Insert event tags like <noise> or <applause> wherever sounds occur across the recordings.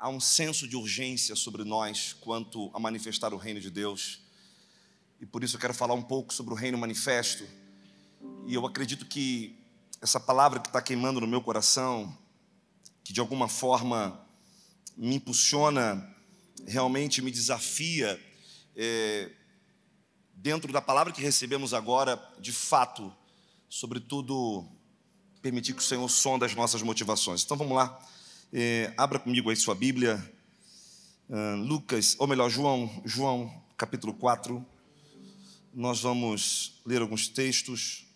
há um senso de urgência sobre nós quanto a manifestar o reino de Deus. E por isso eu quero falar um pouco sobre o reino manifesto. E eu acredito que essa palavra que está queimando no meu coração, que de alguma forma me impulsiona, realmente me desafia, é, dentro da palavra que recebemos agora, de fato, sobretudo, permitir que o Senhor sonda as nossas motivações. Então vamos lá é, abra comigo aí sua Bíblia, uh, Lucas, ou melhor, João, João, capítulo 4. Nós vamos ler alguns textos.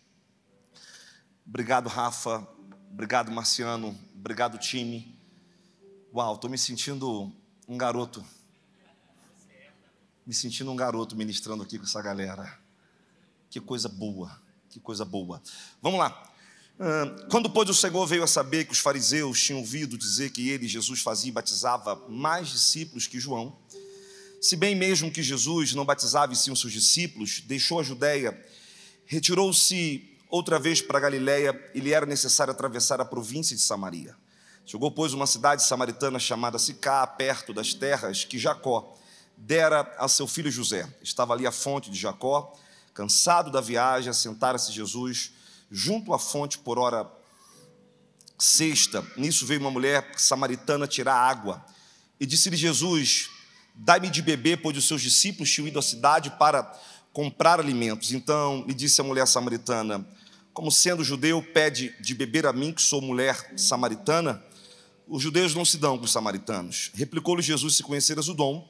Obrigado, Rafa. Obrigado, Marciano. Obrigado, time. Uau, estou me sentindo um garoto. Me sentindo um garoto ministrando aqui com essa galera. Que coisa boa, que coisa boa. Vamos lá. Quando, pois, o Senhor veio a saber que os fariseus tinham ouvido dizer que ele, Jesus, fazia e batizava mais discípulos que João, se bem mesmo que Jesus não batizava e sim os seus discípulos, deixou a Judéia, retirou-se outra vez para Galiléia e lhe era necessário atravessar a província de Samaria. Chegou, pois, uma cidade samaritana chamada Sicá, perto das terras que Jacó dera a seu filho José. Estava ali a fonte de Jacó. Cansado da viagem, sentara-se Jesus junto à fonte por hora sexta. Nisso veio uma mulher samaritana tirar água. E disse-lhe Jesus: Dai-me de beber, pois os seus discípulos tinham ido à cidade para comprar alimentos. Então lhe disse a mulher samaritana: Como sendo judeu, pede de beber a mim, que sou mulher samaritana? Os judeus não se dão com os samaritanos. Replicou-lhe Jesus: Se conheceras o dom,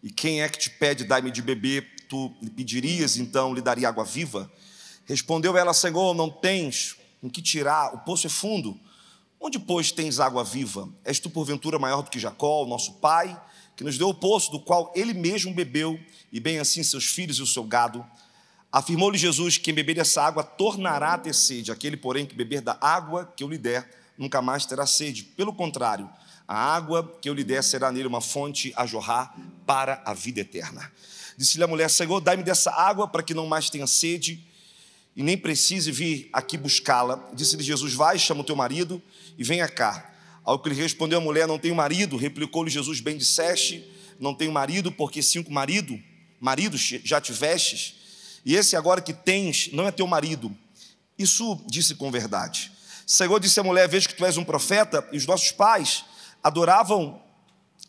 e quem é que te pede, dai-me de beber, tu lhe pedirias, então lhe daria água viva? Respondeu ela: Senhor, não tens em que tirar, o poço é fundo. Onde, pois, tens água viva? És tu, porventura, maior do que Jacó, nosso pai, que nos deu o poço, do qual ele mesmo bebeu, e bem assim seus filhos e o seu gado. Afirmou-lhe Jesus: Quem beber dessa água tornará a ter sede, aquele, porém, que beber da água que eu lhe der, nunca mais terá sede. Pelo contrário, a água que eu lhe der será nele uma fonte a jorrar para a vida eterna. Disse-lhe a mulher: Senhor, dai-me dessa água para que não mais tenha sede e nem precise vir aqui buscá-la. Disse-lhe Jesus: Vai, chama o teu marido e venha cá. Ao que lhe respondeu a mulher: Não tenho marido. Replicou-lhe Jesus: Bem disseste, não tenho marido, porque cinco marido, maridos já tivestes, e esse agora que tens não é teu marido. Isso disse com verdade. O Senhor disse à mulher: Vejo que tu és um profeta, e os nossos pais adoravam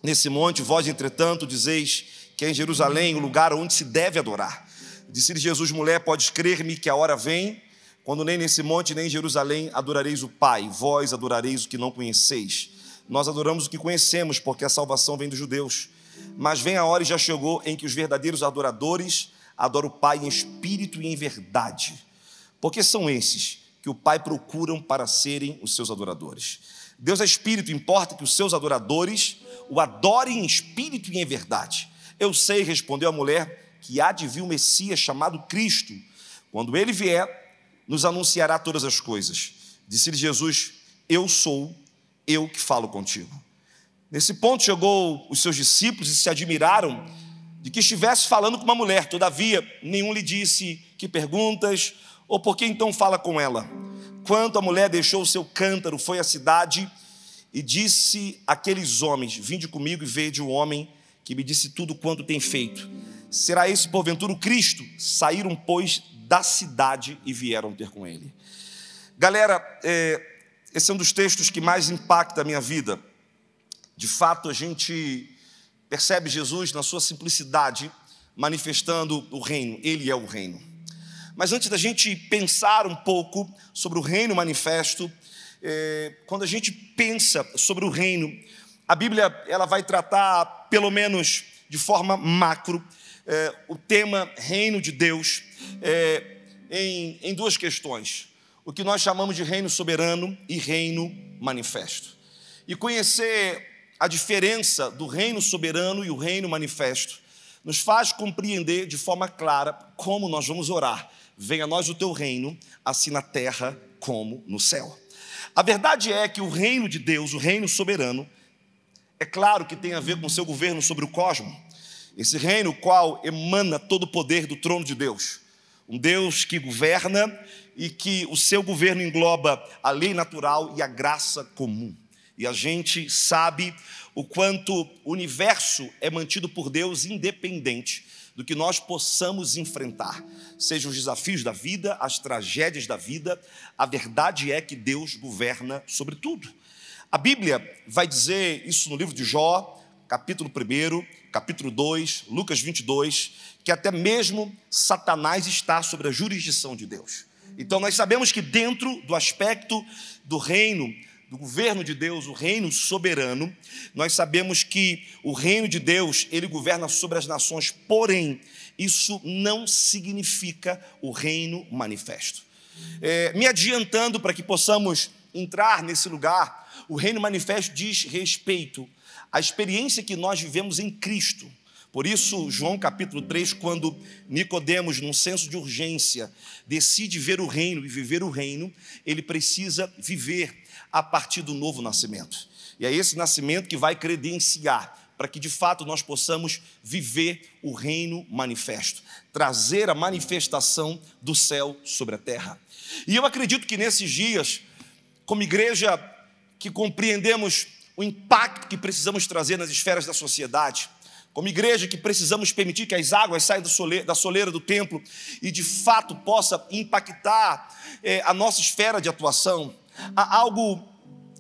nesse monte, vós, entretanto, dizeis que é em Jerusalém o lugar onde se deve adorar. Disse-lhe Jesus, mulher, podes crer-me que a hora vem, quando nem nesse monte nem em Jerusalém adorareis o Pai, vós adorareis o que não conheceis. Nós adoramos o que conhecemos, porque a salvação vem dos judeus. Mas vem a hora e já chegou em que os verdadeiros adoradores adoram o Pai em espírito e em verdade. Porque são esses que o Pai procuram para serem os seus adoradores. Deus é espírito, importa que os seus adoradores o adorem em espírito e em verdade. Eu sei, respondeu a mulher, que há de vir o Messias chamado Cristo. Quando ele vier, nos anunciará todas as coisas. Disse-lhe Jesus: Eu sou, eu que falo contigo. Nesse ponto chegou os seus discípulos e se admiraram de que estivesse falando com uma mulher. Todavia, nenhum lhe disse que perguntas ou por que então fala com ela. Quanto a mulher deixou o seu cântaro, foi à cidade e disse àqueles homens: Vinde comigo e vede o homem que me disse tudo quanto tem feito. Será esse porventura o Cristo? Saíram, pois, da cidade e vieram ter com ele. Galera, é, esse é um dos textos que mais impacta a minha vida. De fato, a gente percebe Jesus na sua simplicidade manifestando o reino, ele é o reino. Mas antes da gente pensar um pouco sobre o reino manifesto, é, quando a gente pensa sobre o reino, a Bíblia ela vai tratar, pelo menos de forma macro, é, o tema reino de Deus é, em, em duas questões: o que nós chamamos de reino soberano e reino manifesto. E conhecer a diferença do reino soberano e o reino manifesto nos faz compreender de forma clara como nós vamos orar. Venha a nós o teu reino, assim na terra como no céu. A verdade é que o reino de Deus, o reino soberano, é claro que tem a ver com o seu governo sobre o cosmos. Esse reino qual emana todo o poder do trono de Deus. Um Deus que governa e que o seu governo engloba a lei natural e a graça comum. E a gente sabe o quanto o universo é mantido por Deus independente do que nós possamos enfrentar, sejam os desafios da vida, as tragédias da vida, a verdade é que Deus governa sobre tudo. A Bíblia vai dizer isso no livro de Jó, capítulo 1, capítulo 2, Lucas 22, que até mesmo Satanás está sobre a jurisdição de Deus. Então nós sabemos que dentro do aspecto do reino, do governo de Deus, o reino soberano, nós sabemos que o reino de Deus, ele governa sobre as nações, porém, isso não significa o reino manifesto. É, me adiantando para que possamos entrar nesse lugar, o reino manifesto diz respeito a experiência que nós vivemos em Cristo. Por isso, João capítulo 3, quando Nicodemos, num senso de urgência, decide ver o reino e viver o reino, ele precisa viver a partir do novo nascimento. E é esse nascimento que vai credenciar para que de fato nós possamos viver o reino manifesto, trazer a manifestação do céu sobre a terra. E eu acredito que nesses dias, como igreja que compreendemos o impacto que precisamos trazer nas esferas da sociedade, como igreja que precisamos permitir que as águas saiam da soleira do templo e de fato possa impactar é, a nossa esfera de atuação, há algo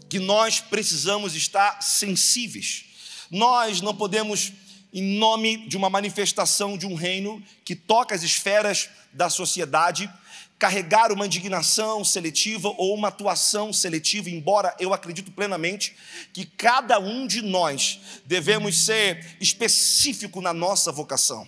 que nós precisamos estar sensíveis. Nós não podemos, em nome de uma manifestação de um reino que toca as esferas da sociedade, carregar uma indignação seletiva ou uma atuação seletiva, embora eu acredito plenamente que cada um de nós devemos ser específico na nossa vocação.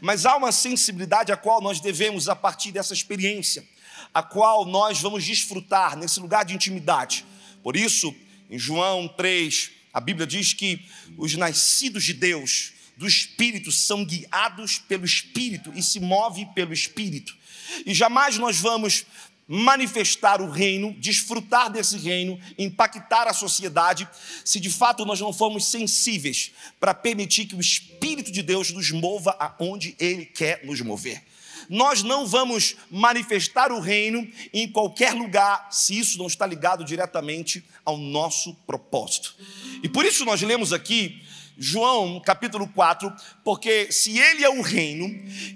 Mas há uma sensibilidade a qual nós devemos, a partir dessa experiência, a qual nós vamos desfrutar nesse lugar de intimidade. Por isso, em João 3, a Bíblia diz que os nascidos de Deus, do Espírito, são guiados pelo Espírito e se move pelo Espírito. E jamais nós vamos manifestar o reino, desfrutar desse reino, impactar a sociedade, se de fato nós não formos sensíveis para permitir que o Espírito de Deus nos mova aonde Ele quer nos mover. Nós não vamos manifestar o reino em qualquer lugar se isso não está ligado diretamente ao nosso propósito. E por isso nós lemos aqui João capítulo 4, porque se ele é o reino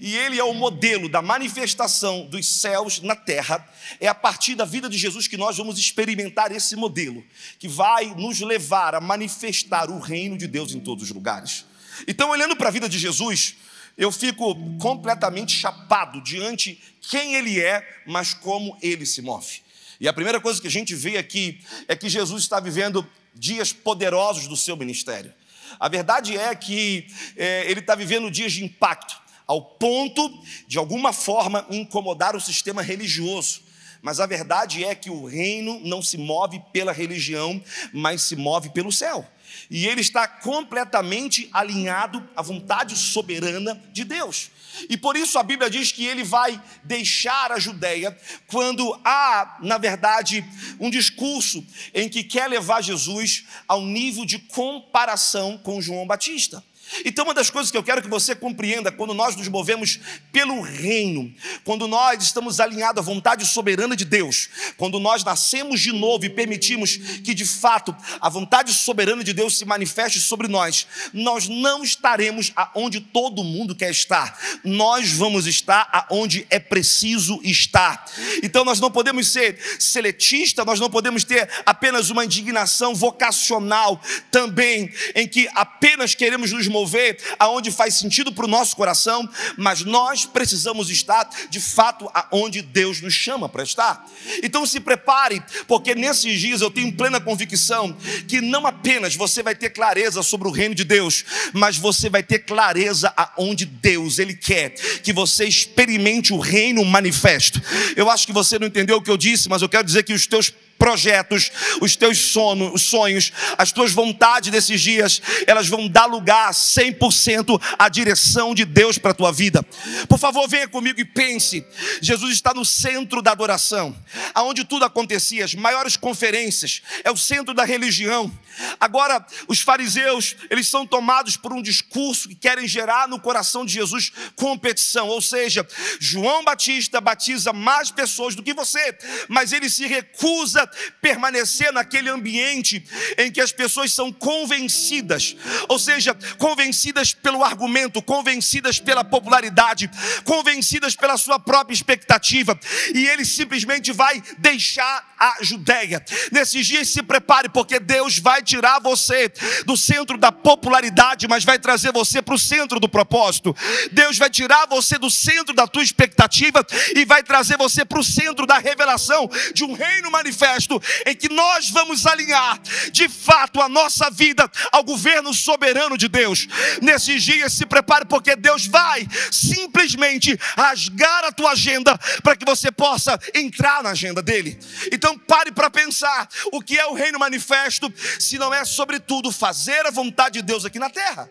e ele é o modelo da manifestação dos céus na terra, é a partir da vida de Jesus que nós vamos experimentar esse modelo, que vai nos levar a manifestar o reino de Deus em todos os lugares. Então, olhando para a vida de Jesus, eu fico completamente chapado diante quem ele é, mas como ele se move. E a primeira coisa que a gente vê aqui é que Jesus está vivendo dias poderosos do seu ministério. A verdade é que é, ele está vivendo dias de impacto, ao ponto de alguma forma incomodar o sistema religioso. Mas a verdade é que o reino não se move pela religião, mas se move pelo céu. E ele está completamente alinhado à vontade soberana de Deus. E por isso a Bíblia diz que ele vai deixar a Judéia quando há, na verdade, um discurso em que quer levar Jesus ao nível de comparação com João Batista. Então, uma das coisas que eu quero que você compreenda quando nós nos movemos pelo reino, quando nós estamos alinhados à vontade soberana de Deus, quando nós nascemos de novo e permitimos que de fato a vontade soberana de Deus se manifeste sobre nós, nós não estaremos aonde todo mundo quer estar, nós vamos estar aonde é preciso estar. Então, nós não podemos ser seletistas, nós não podemos ter apenas uma indignação vocacional também, em que apenas queremos nos mover mover aonde faz sentido para o nosso coração, mas nós precisamos estar de fato aonde Deus nos chama para estar. Então se prepare, porque nesses dias eu tenho plena convicção que não apenas você vai ter clareza sobre o reino de Deus, mas você vai ter clareza aonde Deus ele quer que você experimente o reino manifesto. Eu acho que você não entendeu o que eu disse, mas eu quero dizer que os teus projetos, os teus sono, os sonhos, as tuas vontades desses dias, elas vão dar lugar 100% à direção de Deus para a tua vida. Por favor, venha comigo e pense. Jesus está no centro da adoração, aonde tudo acontecia, as maiores conferências, é o centro da religião. Agora, os fariseus, eles são tomados por um discurso que querem gerar no coração de Jesus competição, ou seja, João Batista batiza mais pessoas do que você, mas ele se recusa permanecer naquele ambiente em que as pessoas são convencidas, ou seja, convencidas pelo argumento, convencidas pela popularidade, convencidas pela sua própria expectativa, e ele simplesmente vai deixar a Judéia. Nesses dias se prepare, porque Deus vai tirar você do centro da popularidade, mas vai trazer você para o centro do propósito. Deus vai tirar você do centro da tua expectativa e vai trazer você para o centro da revelação de um reino manifesto em que nós vamos alinhar de fato a nossa vida ao governo soberano de Deus. Nesses dias se prepare, porque Deus vai simplesmente rasgar a tua agenda para que você possa entrar na agenda dele. Então então pare para pensar o que é o reino manifesto, se não é sobretudo fazer a vontade de Deus aqui na terra.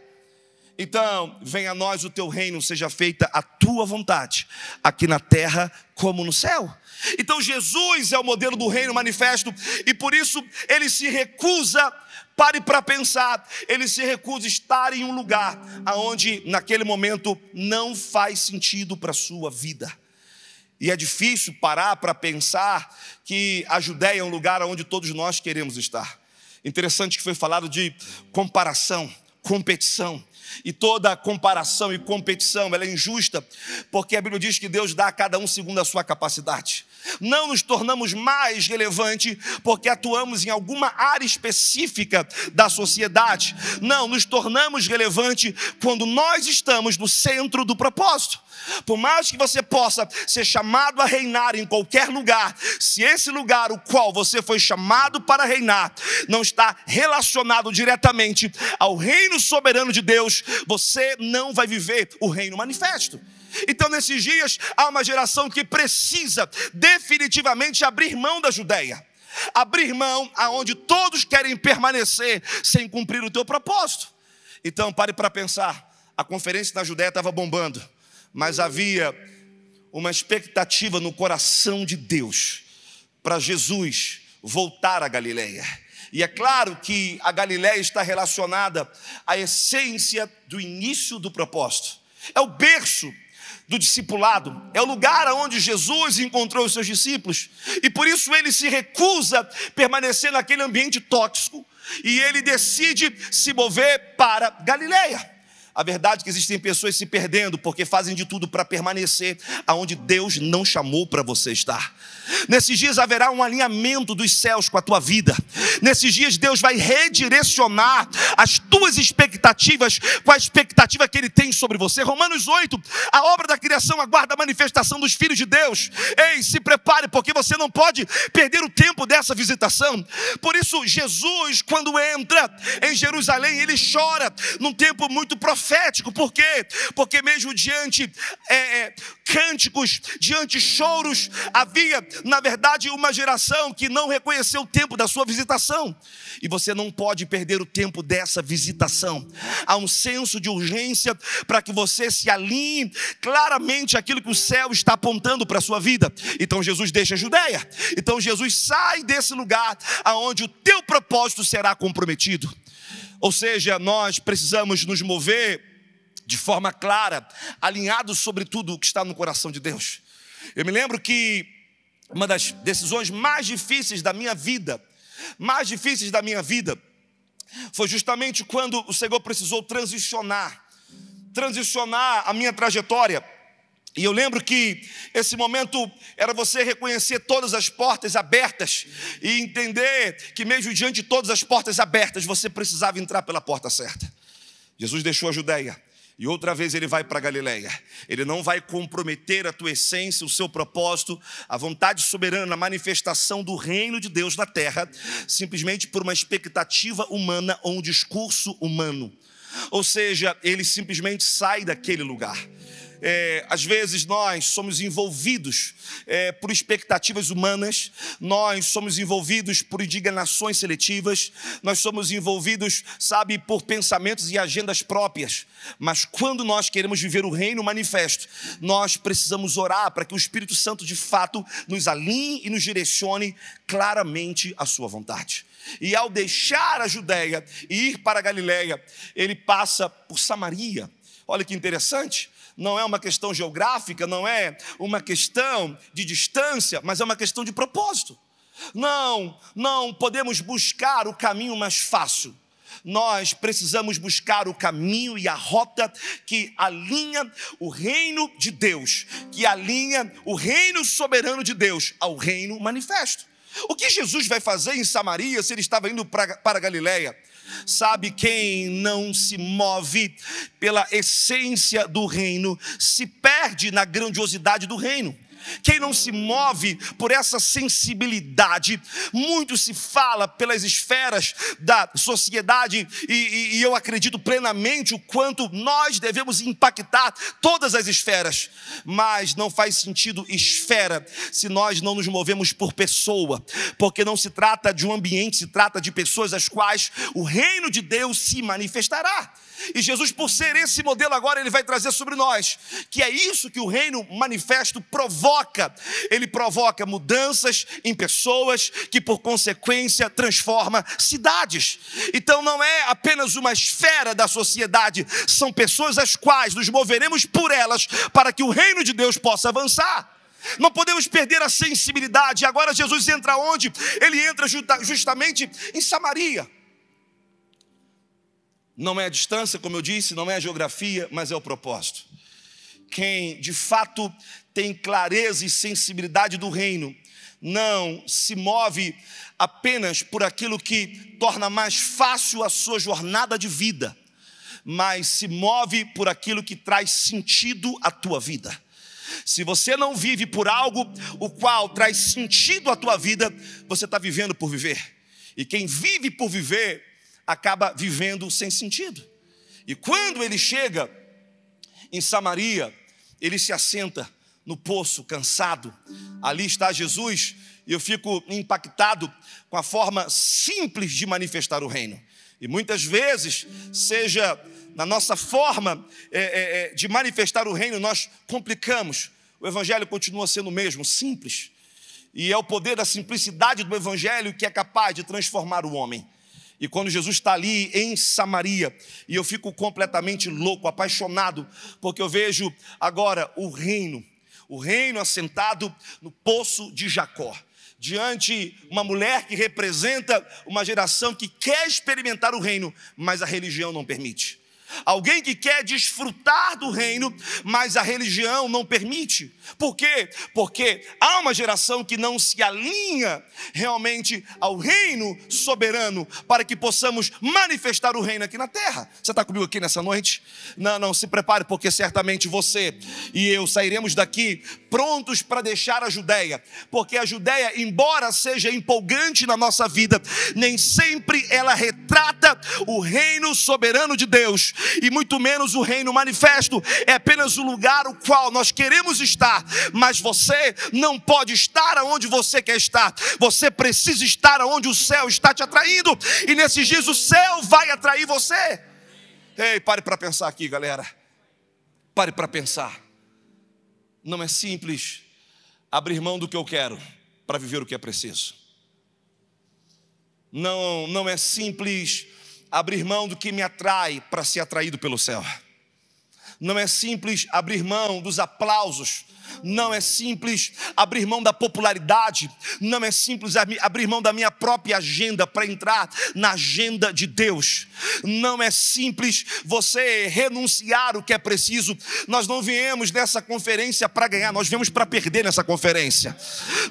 Então, venha a nós o teu reino, seja feita a tua vontade, aqui na terra como no céu. Então, Jesus é o modelo do reino manifesto e por isso ele se recusa, pare para pensar, ele se recusa estar em um lugar aonde naquele momento não faz sentido para a sua vida. E é difícil parar para pensar que a Judéia é um lugar onde todos nós queremos estar. Interessante que foi falado de comparação, competição. E toda comparação e competição ela é injusta, porque a Bíblia diz que Deus dá a cada um segundo a sua capacidade. Não nos tornamos mais relevantes porque atuamos em alguma área específica da sociedade. Não, nos tornamos relevantes quando nós estamos no centro do propósito. Por mais que você possa ser chamado a reinar em qualquer lugar, se esse lugar o qual você foi chamado para reinar não está relacionado diretamente ao reino soberano de Deus, você não vai viver o reino manifesto. Então, nesses dias, há uma geração que precisa definitivamente abrir mão da Judéia, abrir mão aonde todos querem permanecer sem cumprir o teu propósito. Então, pare para pensar. A conferência na Judéia estava bombando mas havia uma expectativa no coração de Deus para Jesus voltar à Galileia. E é claro que a Galileia está relacionada à essência do início do propósito. É o berço do discipulado, é o lugar aonde Jesus encontrou os seus discípulos, e por isso ele se recusa a permanecer naquele ambiente tóxico, e ele decide se mover para Galileia. A verdade é que existem pessoas se perdendo porque fazem de tudo para permanecer aonde Deus não chamou para você estar. Nesses dias haverá um alinhamento dos céus com a tua vida. Nesses dias Deus vai redirecionar as tuas expectativas com a expectativa que ele tem sobre você. Romanos 8, a obra da criação aguarda a manifestação dos filhos de Deus. Ei, se prepare porque você não pode perder o tempo dessa visitação. Por isso Jesus, quando entra em Jerusalém, ele chora num tempo muito profundo profético, por quê? Porque mesmo diante é, é, cânticos, diante choros, havia, na verdade, uma geração que não reconheceu o tempo da sua visitação. E você não pode perder o tempo dessa visitação. Há um senso de urgência para que você se alinhe claramente aquilo que o céu está apontando para a sua vida. Então Jesus deixa a Judéia. Então Jesus sai desse lugar aonde o teu propósito será comprometido. Ou seja, nós precisamos nos mover de forma clara, alinhados sobre tudo o que está no coração de Deus. Eu me lembro que uma das decisões mais difíceis da minha vida, mais difíceis da minha vida, foi justamente quando o Senhor precisou transicionar, transicionar a minha trajetória e eu lembro que esse momento era você reconhecer todas as portas abertas e entender que, mesmo diante de todas as portas abertas, você precisava entrar pela porta certa. Jesus deixou a Judéia e outra vez ele vai para Galiléia. Ele não vai comprometer a tua essência, o seu propósito, a vontade soberana, a manifestação do reino de Deus na terra, simplesmente por uma expectativa humana ou um discurso humano. Ou seja, ele simplesmente sai daquele lugar. É, às vezes nós somos envolvidos é, por expectativas humanas, nós somos envolvidos por indignações seletivas, nós somos envolvidos, sabe, por pensamentos e agendas próprias. Mas quando nós queremos viver o reino manifesto, nós precisamos orar para que o Espírito Santo de fato nos alinhe e nos direcione claramente à sua vontade. E ao deixar a Judéia e ir para a Galiléia, ele passa por Samaria. Olha que interessante não é uma questão geográfica, não é uma questão de distância, mas é uma questão de propósito. Não, não podemos buscar o caminho mais fácil. Nós precisamos buscar o caminho e a rota que alinha o reino de Deus, que alinha o reino soberano de Deus ao reino manifesto. O que Jesus vai fazer em Samaria se ele estava indo para, para Galiléia? Sabe quem não se move pela essência do reino, se perde na grandiosidade do reino. Quem não se move por essa sensibilidade, muito se fala pelas esferas da sociedade, e, e, e eu acredito plenamente o quanto nós devemos impactar todas as esferas, mas não faz sentido esfera se nós não nos movemos por pessoa, porque não se trata de um ambiente, se trata de pessoas as quais o reino de Deus se manifestará. E Jesus, por ser esse modelo agora, ele vai trazer sobre nós que é isso que o reino manifesto provoca. Ele provoca mudanças em pessoas que por consequência transforma cidades. Então não é apenas uma esfera da sociedade, são pessoas as quais nos moveremos por elas para que o reino de Deus possa avançar. Não podemos perder a sensibilidade. Agora Jesus entra onde? Ele entra justamente em Samaria. Não é a distância, como eu disse, não é a geografia, mas é o propósito. Quem de fato tem clareza e sensibilidade do reino, não se move apenas por aquilo que torna mais fácil a sua jornada de vida, mas se move por aquilo que traz sentido à tua vida. Se você não vive por algo o qual traz sentido à tua vida, você está vivendo por viver. E quem vive por viver acaba vivendo sem sentido. E quando ele chega em Samaria, ele se assenta no poço, cansado. Ali está Jesus, e eu fico impactado com a forma simples de manifestar o reino. E muitas vezes, seja na nossa forma é, é, é de manifestar o reino, nós complicamos. O Evangelho continua sendo o mesmo, simples. E é o poder da simplicidade do Evangelho que é capaz de transformar o homem. E quando Jesus está ali em Samaria, e eu fico completamente louco, apaixonado, porque eu vejo agora o reino, o reino assentado no poço de Jacó diante uma mulher que representa uma geração que quer experimentar o reino, mas a religião não permite. Alguém que quer desfrutar do reino, mas a religião não permite. Por quê? Porque há uma geração que não se alinha realmente ao reino soberano para que possamos manifestar o reino aqui na terra. Você está comigo aqui nessa noite? Não, não, se prepare, porque certamente você e eu sairemos daqui prontos para deixar a Judéia, porque a Judéia, embora seja empolgante na nossa vida, nem sempre ela retrata o reino soberano de Deus e muito menos o reino manifesto. É apenas o lugar o qual nós queremos estar, mas você não pode estar aonde você quer estar. Você precisa estar aonde o céu está te atraindo, e nesses dias o céu vai atrair você. Ei, pare para pensar aqui, galera. Pare para pensar. Não é simples abrir mão do que eu quero para viver o que é preciso. Não, não é simples abrir mão do que me atrai para ser atraído pelo céu. Não é simples abrir mão dos aplausos não é simples abrir mão da popularidade, não é simples abrir mão da minha própria agenda para entrar na agenda de Deus. Não é simples você renunciar o que é preciso. Nós não viemos nessa conferência para ganhar, nós viemos para perder nessa conferência.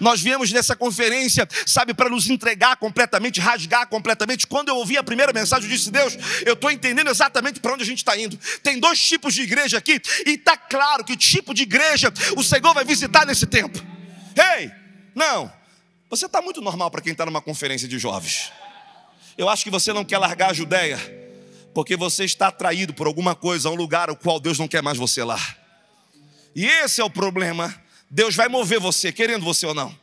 Nós viemos nessa conferência, sabe, para nos entregar completamente, rasgar completamente. Quando eu ouvi a primeira mensagem, eu disse: Deus, eu estou entendendo exatamente para onde a gente está indo. Tem dois tipos de igreja aqui, e está claro que o tipo de igreja, os Senhor vai visitar nesse tempo. Ei, não. Você está muito normal para quem está numa conferência de jovens. Eu acho que você não quer largar a Judéia, porque você está atraído por alguma coisa, a um lugar o qual Deus não quer mais você lá. E esse é o problema. Deus vai mover você, querendo você ou não.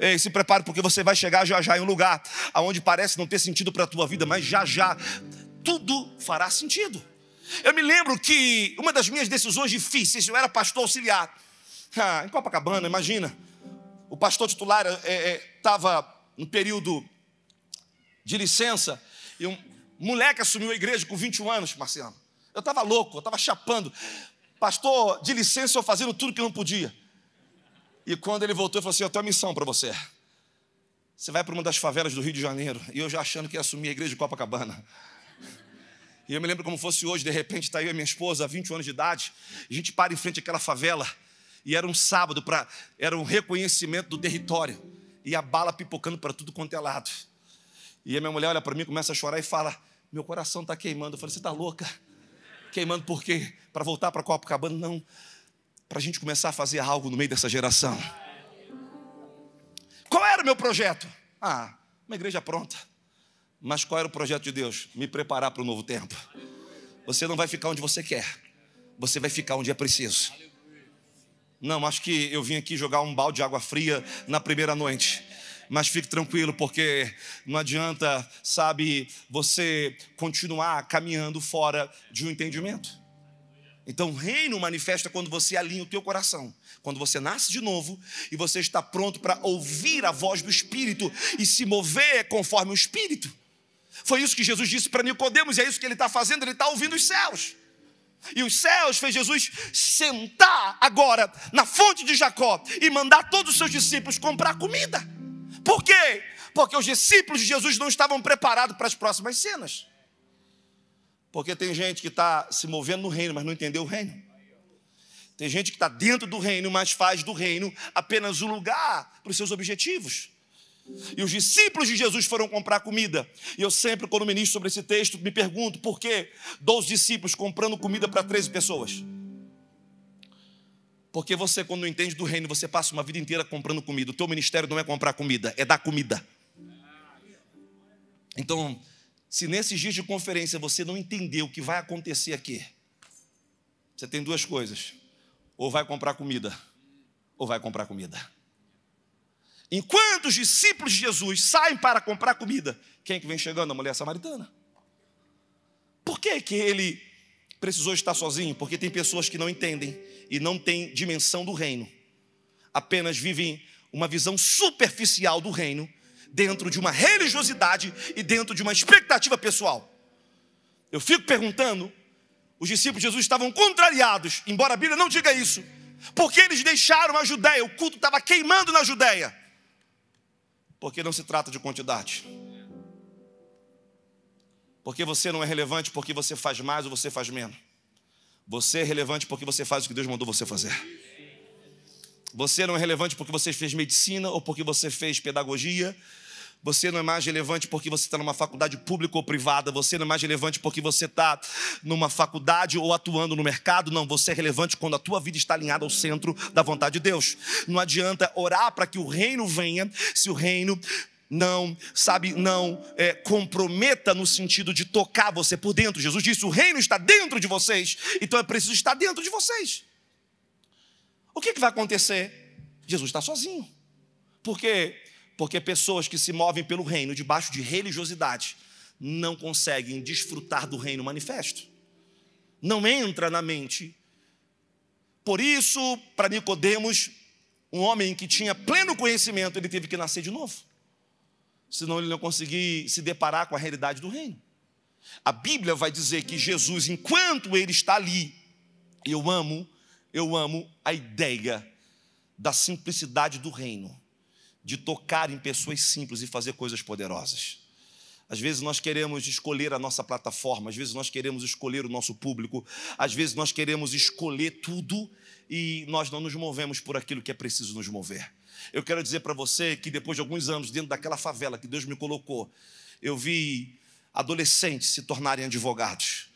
Ei, se prepare porque você vai chegar já já em um lugar aonde parece não ter sentido para a tua vida, mas já já tudo fará sentido. Eu me lembro que uma das minhas decisões difíceis, eu era pastor auxiliar, ah, em Copacabana, imagina. O pastor titular estava eh, eh, é, é, no período de licença e um moleque assumiu a igreja com 21 anos, Marciano. Eu estava louco, eu estava chapando. Pastor, de licença, eu fazendo tudo que eu não podia. E quando ele voltou, eu falei: assim: Eu tenho uma missão para você. Você vai para uma das favelas do Rio de Janeiro. E eu já achando que ia assumir a igreja de Copacabana. E eu me lembro como fosse hoje, de repente está eu e minha esposa, há 20 anos de idade, a gente para em frente àquela favela e era um sábado, para era um reconhecimento do território. E a bala pipocando para tudo quanto é lado. E a minha mulher olha para mim, começa a chorar e fala: Meu coração está queimando. Eu falei: Você está louca? Queimando por quê? Para voltar para Copacabana? Não. Para a gente começar a fazer algo no meio dessa geração. Qual era o meu projeto? Ah, uma igreja pronta. Mas qual era o projeto de Deus? Me preparar para o novo tempo. Você não vai ficar onde você quer, você vai ficar onde é preciso. Não, acho que eu vim aqui jogar um balde de água fria na primeira noite. Mas fique tranquilo, porque não adianta, sabe, você continuar caminhando fora de um entendimento. Então, o reino manifesta quando você alinha o teu coração, quando você nasce de novo e você está pronto para ouvir a voz do Espírito e se mover conforme o Espírito. Foi isso que Jesus disse para Nicodemos e é isso que ele está fazendo. Ele está ouvindo os céus e os céus fez Jesus sentar agora na fonte de Jacó e mandar todos os seus discípulos comprar comida. Por quê? Porque os discípulos de Jesus não estavam preparados para as próximas cenas. Porque tem gente que está se movendo no reino, mas não entendeu o reino. Tem gente que está dentro do reino, mas faz do reino apenas um lugar para os seus objetivos. E os discípulos de Jesus foram comprar comida. E eu sempre, quando ministro sobre esse texto, me pergunto por que 12 discípulos comprando comida para 13 pessoas. Porque você, quando não entende do reino, você passa uma vida inteira comprando comida. O teu ministério não é comprar comida, é dar comida. Então, se nesses dias de conferência você não entender o que vai acontecer aqui, você tem duas coisas: ou vai comprar comida, ou vai comprar comida. Enquanto os discípulos de Jesus saem para comprar comida, quem é que vem chegando? A mulher samaritana. Por que, que ele precisou estar sozinho? Porque tem pessoas que não entendem e não têm dimensão do reino. Apenas vivem uma visão superficial do reino, dentro de uma religiosidade e dentro de uma expectativa pessoal. Eu fico perguntando, os discípulos de Jesus estavam contrariados, embora a Bíblia não diga isso, porque eles deixaram a Judéia, o culto estava queimando na Judéia. Porque não se trata de quantidade. Porque você não é relevante porque você faz mais ou você faz menos. Você é relevante porque você faz o que Deus mandou você fazer. Você não é relevante porque você fez medicina ou porque você fez pedagogia você não é mais relevante porque você está numa faculdade pública ou privada. Você não é mais relevante porque você está numa faculdade ou atuando no mercado. Não, você é relevante quando a tua vida está alinhada ao centro da vontade de Deus. Não adianta orar para que o reino venha se o reino não, sabe, não é, comprometa no sentido de tocar você por dentro. Jesus disse: o reino está dentro de vocês, então é preciso estar dentro de vocês. O que, que vai acontecer? Jesus está sozinho, porque porque pessoas que se movem pelo reino debaixo de religiosidade não conseguem desfrutar do reino manifesto. Não entra na mente. Por isso, para Nicodemos, um homem que tinha pleno conhecimento, ele teve que nascer de novo. Senão ele não conseguia se deparar com a realidade do reino. A Bíblia vai dizer que Jesus, enquanto ele está ali, eu amo, eu amo a ideia da simplicidade do reino de tocar em pessoas simples e fazer coisas poderosas. Às vezes nós queremos escolher a nossa plataforma, às vezes nós queremos escolher o nosso público, às vezes nós queremos escolher tudo e nós não nos movemos por aquilo que é preciso nos mover. Eu quero dizer para você que depois de alguns anos dentro daquela favela que Deus me colocou, eu vi adolescentes se tornarem advogados.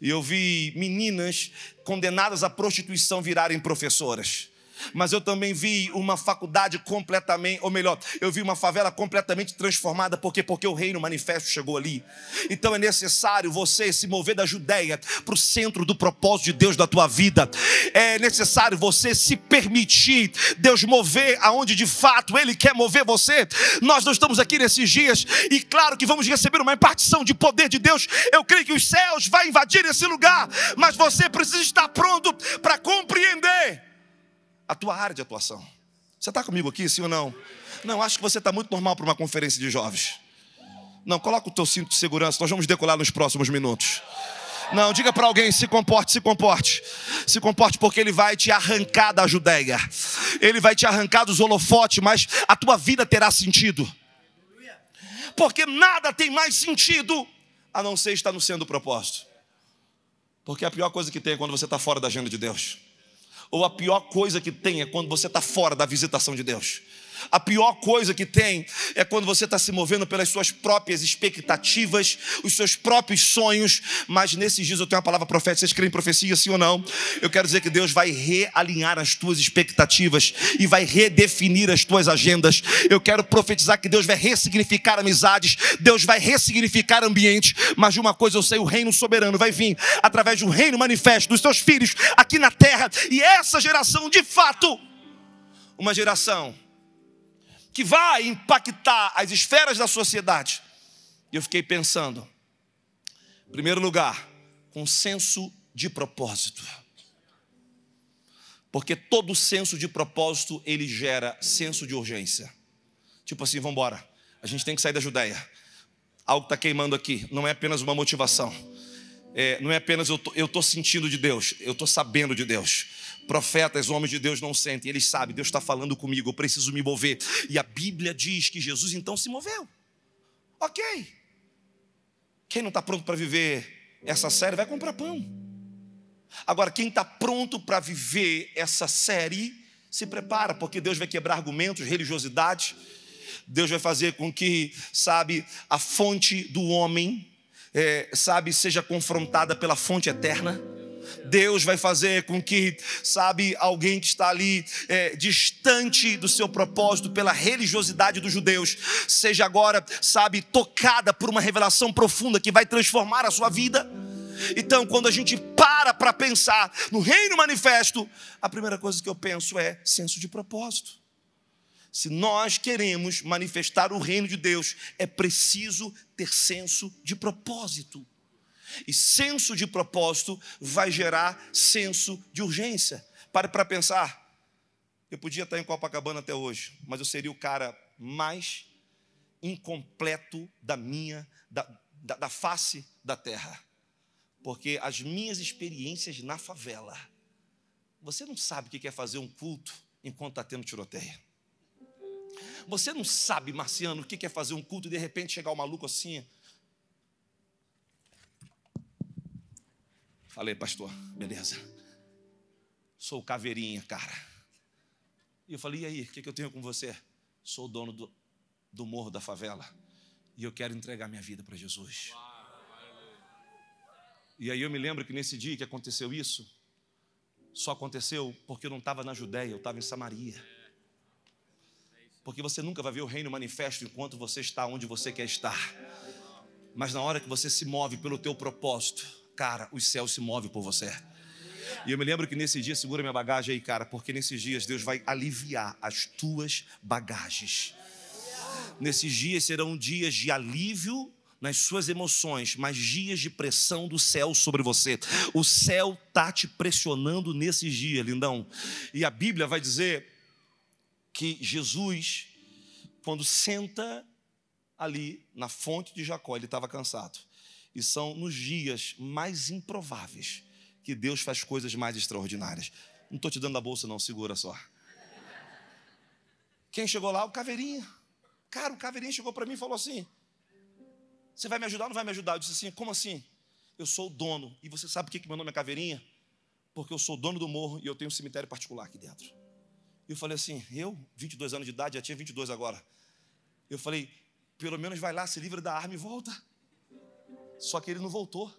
E eu vi meninas condenadas à prostituição virarem professoras mas eu também vi uma faculdade completamente, ou melhor, eu vi uma favela completamente transformada, porque porque o reino manifesto chegou ali. Então é necessário você se mover da Judéia para o centro do propósito de Deus da tua vida. É necessário você se permitir Deus mover aonde de fato Ele quer mover você. Nós não estamos aqui nesses dias e claro que vamos receber uma impartição de poder de Deus. Eu creio que os céus vai invadir esse lugar, mas você precisa estar pronto para compreender a tua área de atuação. Você está comigo aqui, sim ou não? Não, acho que você está muito normal para uma conferência de jovens. Não, coloca o teu cinto de segurança, nós vamos decolar nos próximos minutos. Não, diga para alguém: se comporte, se comporte. Se comporte, porque ele vai te arrancar da Judéia. Ele vai te arrancar dos holofotes, mas a tua vida terá sentido. Porque nada tem mais sentido a não ser estar no centro do propósito. Porque a pior coisa que tem é quando você está fora da agenda de Deus ou a pior coisa que tem é quando você está fora da visitação de Deus. A pior coisa que tem é quando você está se movendo pelas suas próprias expectativas, os seus próprios sonhos. Mas nesses dias eu tenho uma palavra profética. Vocês creem em profecia, sim ou não? Eu quero dizer que Deus vai realinhar as tuas expectativas e vai redefinir as tuas agendas. Eu quero profetizar que Deus vai ressignificar amizades, Deus vai ressignificar ambientes. Mas de uma coisa eu sei: o reino soberano vai vir através de um reino manifesto dos teus filhos aqui na terra. E essa geração, de fato, uma geração que vai impactar as esferas da sociedade. E eu fiquei pensando, em primeiro lugar, com senso de propósito. Porque todo senso de propósito ele gera senso de urgência. Tipo assim, vamos embora. A gente tem que sair da Judéia. Algo está queimando aqui. Não é apenas uma motivação. É, não é apenas eu tô, estou tô sentindo de Deus. Eu estou sabendo de Deus. Profetas, homens de Deus não sentem, eles sabem, Deus está falando comigo, eu preciso me mover. E a Bíblia diz que Jesus então se moveu. Ok. Quem não está pronto para viver essa série vai comprar pão. Agora, quem está pronto para viver essa série, se prepara, porque Deus vai quebrar argumentos, religiosidade. Deus vai fazer com que, sabe, a fonte do homem, é, sabe, seja confrontada pela fonte eterna. Deus vai fazer com que, sabe, alguém que está ali é, distante do seu propósito pela religiosidade dos judeus, seja agora, sabe, tocada por uma revelação profunda que vai transformar a sua vida. Então, quando a gente para para pensar no reino manifesto, a primeira coisa que eu penso é senso de propósito. Se nós queremos manifestar o reino de Deus, é preciso ter senso de propósito. E senso de propósito vai gerar senso de urgência. Pare para pensar. Eu podia estar em Copacabana até hoje, mas eu seria o cara mais incompleto da minha, da, da, da face da terra. Porque as minhas experiências na favela. Você não sabe o que é fazer um culto enquanto está tendo tiroteio. Você não sabe, Marciano, o que é fazer um culto e de repente chegar o um maluco assim Falei, pastor, beleza. Sou caveirinha, cara. E eu falei, e aí, o que, que eu tenho com você? Sou o dono do, do morro da favela. E eu quero entregar minha vida para Jesus. E aí eu me lembro que nesse dia que aconteceu isso, só aconteceu porque eu não estava na Judéia, eu estava em Samaria. Porque você nunca vai ver o reino manifesto enquanto você está onde você quer estar. Mas na hora que você se move pelo teu propósito, cara, os céus se movem por você. E eu me lembro que nesse dia, segura minha bagagem aí, cara, porque nesses dias Deus vai aliviar as tuas bagagens. Nesses dias serão dias de alívio nas suas emoções, mas dias de pressão do céu sobre você. O céu tá te pressionando nesses dias, lindão. E a Bíblia vai dizer que Jesus, quando senta ali na fonte de Jacó, ele estava cansado. E são nos dias mais improváveis que Deus faz coisas mais extraordinárias. Não estou te dando a bolsa, não, segura só. Quem chegou lá? O Caveirinha. Cara, o Caveirinha chegou para mim e falou assim: Você vai me ajudar ou não vai me ajudar? Eu disse assim: Como assim? Eu sou o dono. E você sabe por que, que meu nome é Caveirinha? Porque eu sou o dono do morro e eu tenho um cemitério particular aqui dentro. E eu falei assim: Eu, 22 anos de idade, já tinha 22 agora. Eu falei: Pelo menos vai lá, se livra da arma e volta. Só que ele não voltou.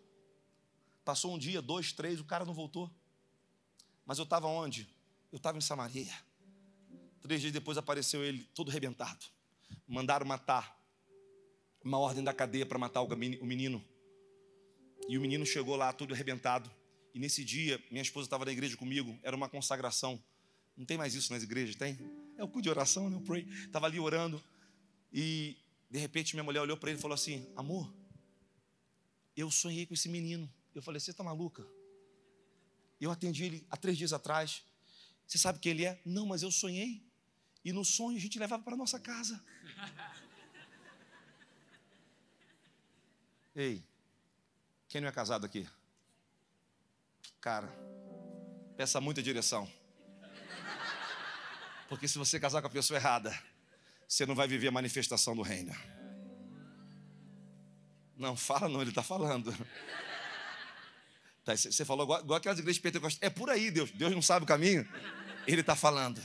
Passou um dia, dois, três, o cara não voltou. Mas eu estava onde? Eu estava em Samaria. Três dias depois apareceu ele, todo arrebentado. Mandaram matar. Uma ordem da cadeia para matar o menino. E o menino chegou lá, todo arrebentado. E nesse dia, minha esposa estava na igreja comigo, era uma consagração. Não tem mais isso nas igrejas, tem? É o cu de oração, né? Eu pray. Estava ali orando. E, de repente, minha mulher olhou para ele e falou assim: Amor, eu sonhei com esse menino. Eu falei: Você está maluca? Eu atendi ele há três dias atrás. Você sabe quem ele é? Não, mas eu sonhei. E no sonho a gente levava para nossa casa. <laughs> Ei, quem não é casado aqui? Cara, peça muita direção. Porque se você casar com a pessoa errada, você não vai viver a manifestação do reino. Não, fala não, ele está falando. Tá, você falou igual, igual aquelas igrejas pentecostais. É por aí, Deus. Deus não sabe o caminho. Ele está falando.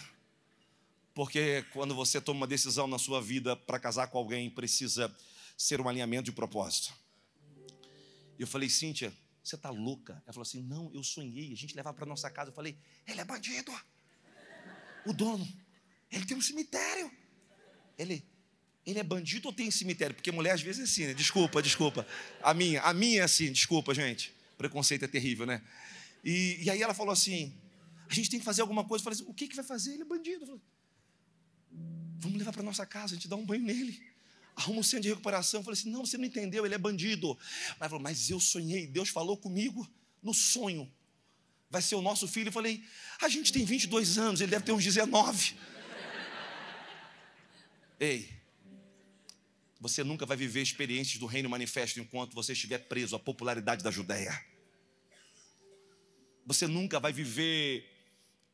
Porque quando você toma uma decisão na sua vida para casar com alguém, precisa ser um alinhamento de propósito. Eu falei, Cíntia, você está louca? Ela falou assim: não, eu sonhei. A gente levar para nossa casa. Eu falei: ele é bandido. O dono. Ele tem um cemitério. Ele, ele é bandido ou tem cemitério? Porque mulher às vezes é assim, né? Desculpa, desculpa. A minha, a minha é assim, desculpa, gente. Preconceito é terrível, né? E, e aí ela falou assim: a gente tem que fazer alguma coisa. Eu falei assim, o que, que vai fazer? Ele é bandido. Falei, Vamos levar para nossa casa, a gente dá um banho nele. Arruma um centro de recuperação. Eu falei assim: não, você não entendeu, ele é bandido. Ela falou, mas eu sonhei, Deus falou comigo no sonho. Vai ser o nosso filho. Eu falei: a gente tem 22 anos, ele deve ter uns 19. Ei, você nunca vai viver experiências do reino manifesto enquanto você estiver preso à popularidade da Judéia. Você nunca vai viver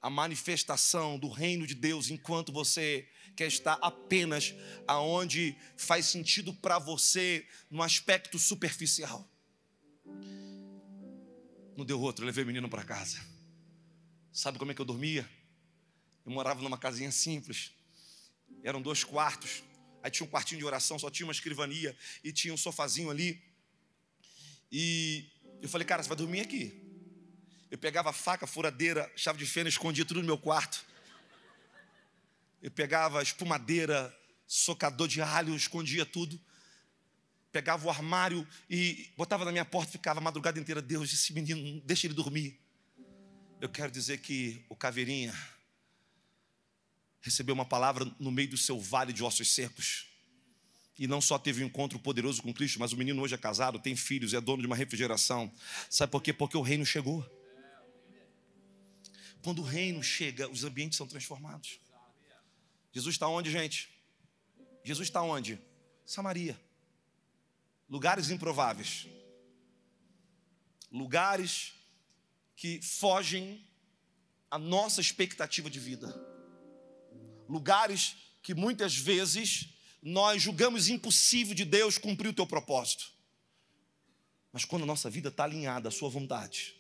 a manifestação do reino de Deus enquanto você quer estar apenas aonde faz sentido para você no aspecto superficial. Não deu outro, eu levei o menino para casa. Sabe como é que eu dormia? Eu morava numa casinha simples. Eram dois quartos, Aí tinha um quartinho de oração, só tinha uma escrivania e tinha um sofazinho ali. E eu falei, cara, você vai dormir aqui. Eu pegava faca, furadeira, chave de fenda, escondia tudo no meu quarto. Eu pegava espumadeira, socador de alho, escondia tudo. Pegava o armário e botava na minha porta, ficava a madrugada inteira. Deus, esse menino, deixa ele dormir. Eu quero dizer que o Caveirinha recebeu uma palavra no meio do seu vale de ossos secos. E não só teve um encontro poderoso com Cristo, mas o menino hoje é casado, tem filhos, é dono de uma refrigeração. Sabe por quê? Porque o reino chegou. Quando o reino chega, os ambientes são transformados. Jesus está onde, gente? Jesus está onde? Samaria. Lugares improváveis. Lugares que fogem a nossa expectativa de vida lugares que muitas vezes nós julgamos impossível de Deus cumprir o teu propósito. Mas quando a nossa vida está alinhada à sua vontade,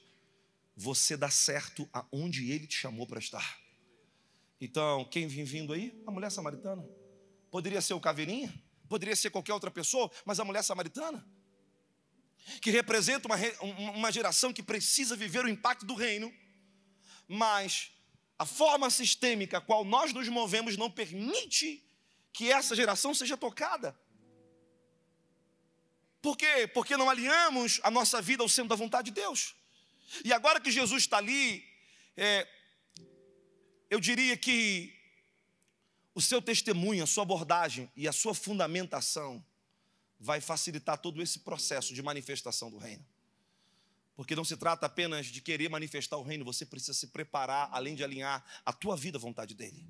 você dá certo aonde Ele te chamou para estar. Então, quem vem vindo aí? A mulher samaritana. Poderia ser o caveirinha? Poderia ser qualquer outra pessoa, mas a mulher samaritana? Que representa uma, uma geração que precisa viver o impacto do reino, mas a forma sistêmica a qual nós nos movemos não permite que essa geração seja tocada. Por quê? Porque não alinhamos a nossa vida ao centro da vontade de Deus. E agora que Jesus está ali, é, eu diria que o seu testemunho, a sua abordagem e a sua fundamentação vai facilitar todo esse processo de manifestação do reino. Porque não se trata apenas de querer manifestar o reino, você precisa se preparar, além de alinhar a tua vida à vontade dele.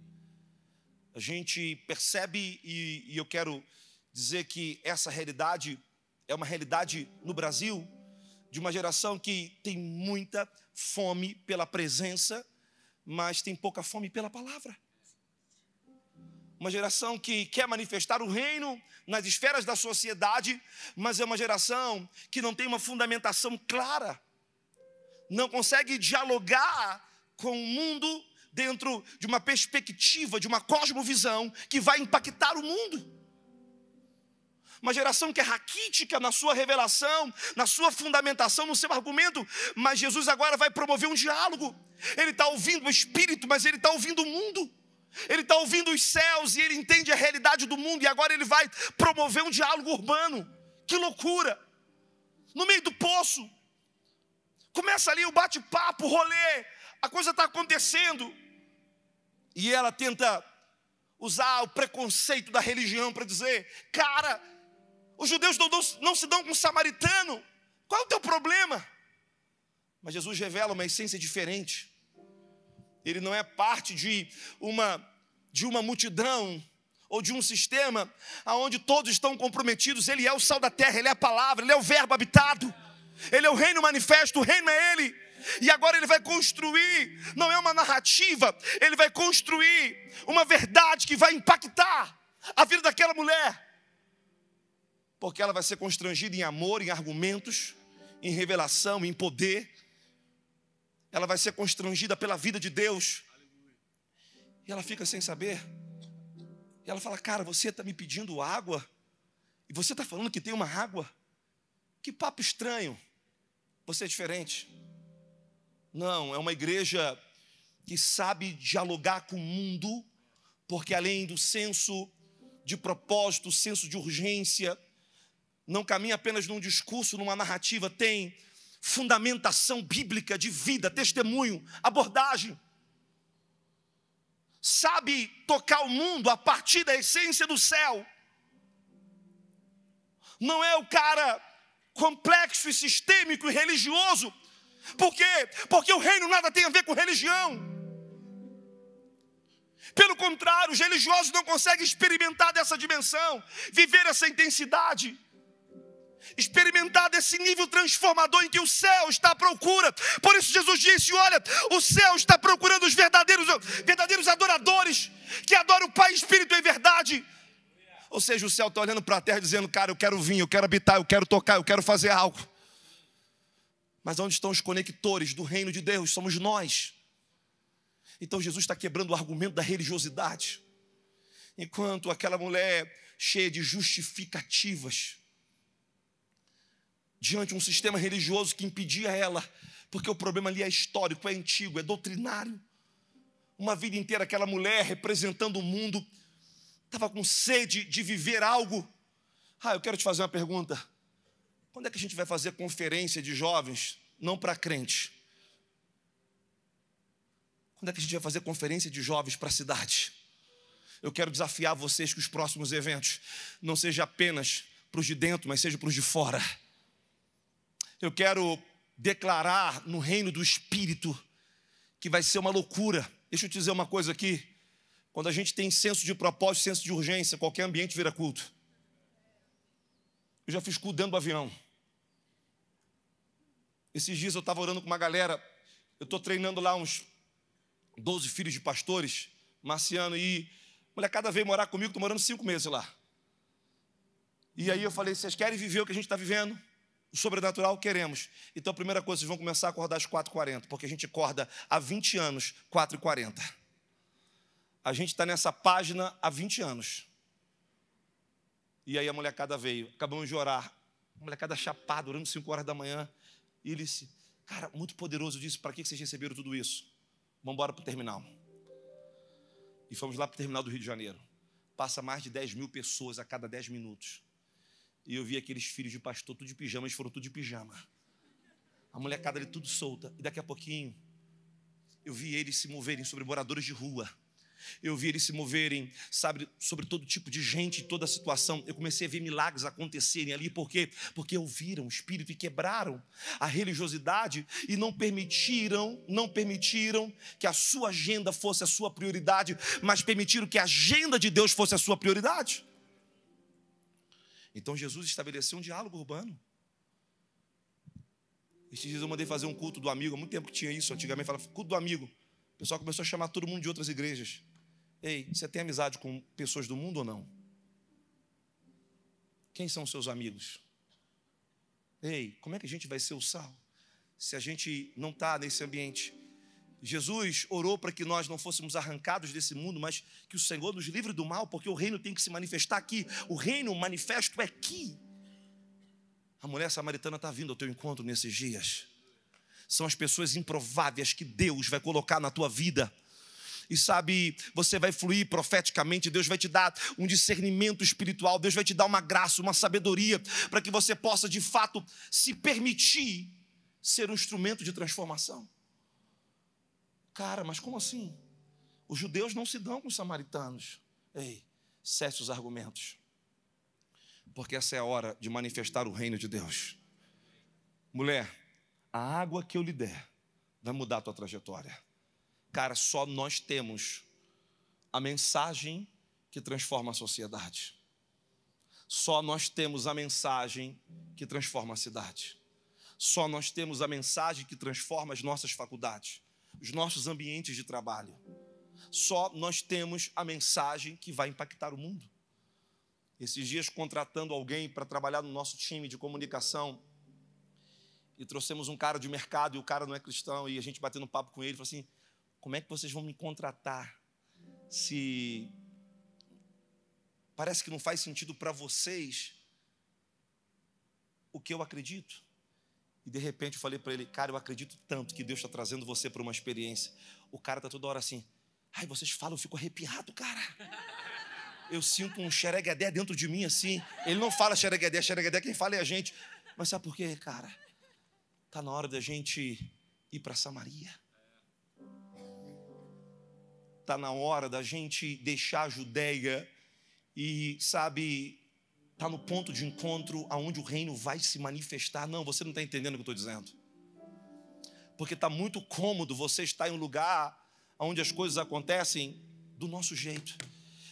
A gente percebe, e, e eu quero dizer que essa realidade é uma realidade no Brasil, de uma geração que tem muita fome pela presença, mas tem pouca fome pela palavra uma geração que quer manifestar o reino nas esferas da sociedade, mas é uma geração que não tem uma fundamentação clara, não consegue dialogar com o mundo dentro de uma perspectiva, de uma cosmovisão que vai impactar o mundo. Uma geração que é raquítica na sua revelação, na sua fundamentação, no seu argumento, mas Jesus agora vai promover um diálogo. Ele está ouvindo o Espírito, mas ele está ouvindo o mundo ele está ouvindo os céus e ele entende a realidade do mundo, e agora ele vai promover um diálogo urbano. Que loucura! No meio do poço, começa ali o bate-papo, o rolê, a coisa está acontecendo, e ela tenta usar o preconceito da religião para dizer: cara, os judeus não, não se dão com o samaritano, qual é o teu problema? Mas Jesus revela uma essência diferente. Ele não é parte de uma de uma multidão ou de um sistema aonde todos estão comprometidos. Ele é o sal da terra, ele é a palavra, ele é o verbo habitado. Ele é o reino manifesto, o reino é ele. E agora ele vai construir, não é uma narrativa, ele vai construir uma verdade que vai impactar a vida daquela mulher. Porque ela vai ser constrangida em amor, em argumentos, em revelação, em poder ela vai ser constrangida pela vida de Deus. E ela fica sem saber. E ela fala: Cara, você está me pedindo água? E você está falando que tem uma água? Que papo estranho. Você é diferente. Não, é uma igreja que sabe dialogar com o mundo, porque além do senso de propósito, senso de urgência, não caminha apenas num discurso, numa narrativa, tem fundamentação bíblica de vida, testemunho, abordagem. Sabe tocar o mundo a partir da essência do céu. Não é o cara complexo e sistêmico e religioso. Por quê? Porque o reino nada tem a ver com religião. Pelo contrário, os religiosos não conseguem experimentar dessa dimensão, viver essa intensidade experimentar desse nível transformador em que o céu está à procura. Por isso Jesus disse: "Olha, o céu está procurando os verdadeiros verdadeiros adoradores que adoram o Pai espírito em verdade." Ou seja, o céu está olhando para a terra dizendo: Cara, eu quero vir, eu quero habitar, eu quero tocar, eu quero fazer algo. Mas onde estão os conectores do reino de Deus? Somos nós. Então Jesus está quebrando o argumento da religiosidade. Enquanto aquela mulher cheia de justificativas, diante de um sistema religioso que impedia ela, porque o problema ali é histórico, é antigo, é doutrinário. Uma vida inteira, aquela mulher representando o mundo estava com sede de viver algo. Ah, eu quero te fazer uma pergunta. Quando é que a gente vai fazer conferência de jovens, não para crente? Quando é que a gente vai fazer conferência de jovens para a cidade? Eu quero desafiar vocês que os próximos eventos não sejam apenas para os de dentro, mas sejam para os de fora eu quero declarar no reino do Espírito que vai ser uma loucura. Deixa eu te dizer uma coisa aqui. Quando a gente tem senso de propósito, senso de urgência, qualquer ambiente vira culto. Eu já fiz culto dentro do avião. Esses dias eu estava orando com uma galera. Eu estou treinando lá uns 12 filhos de pastores, Marciano, e a molecada veio morar comigo, estou morando cinco meses lá. E aí eu falei: vocês querem viver o que a gente está vivendo? O sobrenatural queremos. Então, a primeira coisa, vocês vão começar a acordar às 4h40, porque a gente acorda há 20 anos, 4h40. A gente está nessa página há 20 anos. E aí a molecada veio, acabamos de orar. A molecada chapada, orando 5 horas da manhã. E ele disse, cara, muito poderoso disse, para que vocês receberam tudo isso? Vamos embora para o terminal. E fomos lá para o terminal do Rio de Janeiro. Passa mais de 10 mil pessoas a cada 10 minutos. E eu vi aqueles filhos de pastor tudo de pijama, eles foram tudo de pijama. A molecada ali tudo solta. E daqui a pouquinho, eu vi eles se moverem sobre moradores de rua. Eu vi eles se moverem, sabe, sobre todo tipo de gente, toda situação. Eu comecei a ver milagres acontecerem ali, porque porque ouviram o espírito e quebraram a religiosidade e não permitiram, não permitiram que a sua agenda fosse a sua prioridade, mas permitiram que a agenda de Deus fosse a sua prioridade. Então Jesus estabeleceu um diálogo urbano. Este dias eu mandei fazer um culto do amigo, há muito tempo que tinha isso, antigamente falava culto do amigo. O pessoal começou a chamar todo mundo de outras igrejas. Ei, você tem amizade com pessoas do mundo ou não? Quem são os seus amigos? Ei, como é que a gente vai ser o sal se a gente não está nesse ambiente? Jesus orou para que nós não fôssemos arrancados desse mundo, mas que o Senhor nos livre do mal, porque o reino tem que se manifestar aqui. O reino, manifesto é aqui. A mulher samaritana está vindo ao teu encontro nesses dias. São as pessoas improváveis que Deus vai colocar na tua vida e sabe, você vai fluir profeticamente, Deus vai te dar um discernimento espiritual, Deus vai te dar uma graça, uma sabedoria, para que você possa de fato se permitir ser um instrumento de transformação. Cara, mas como assim? Os judeus não se dão com os samaritanos. Ei, cesse os argumentos. Porque essa é a hora de manifestar o reino de Deus. Mulher, a água que eu lhe der vai mudar a tua trajetória. Cara, só nós temos a mensagem que transforma a sociedade. Só nós temos a mensagem que transforma a cidade. Só nós temos a mensagem que transforma as nossas faculdades os nossos ambientes de trabalho. Só nós temos a mensagem que vai impactar o mundo. Esses dias, contratando alguém para trabalhar no nosso time de comunicação, e trouxemos um cara de mercado e o cara não é cristão, e a gente batendo papo com ele, falou assim: como é que vocês vão me contratar se parece que não faz sentido para vocês o que eu acredito? E de repente eu falei para ele, cara, eu acredito tanto que Deus está trazendo você para uma experiência. O cara tá toda hora assim, ai, vocês falam, eu fico arrepiado, cara. Eu sinto um xereguedé dentro de mim assim. Ele não fala xereguedé, xereguedé, é quem fala é a gente. Mas sabe por quê, cara? Tá na hora da gente ir para Samaria. Tá na hora da gente deixar a Judéia e, sabe, está no ponto de encontro aonde o reino vai se manifestar. Não, você não está entendendo o que eu estou dizendo. Porque está muito cômodo você estar em um lugar onde as coisas acontecem do nosso jeito.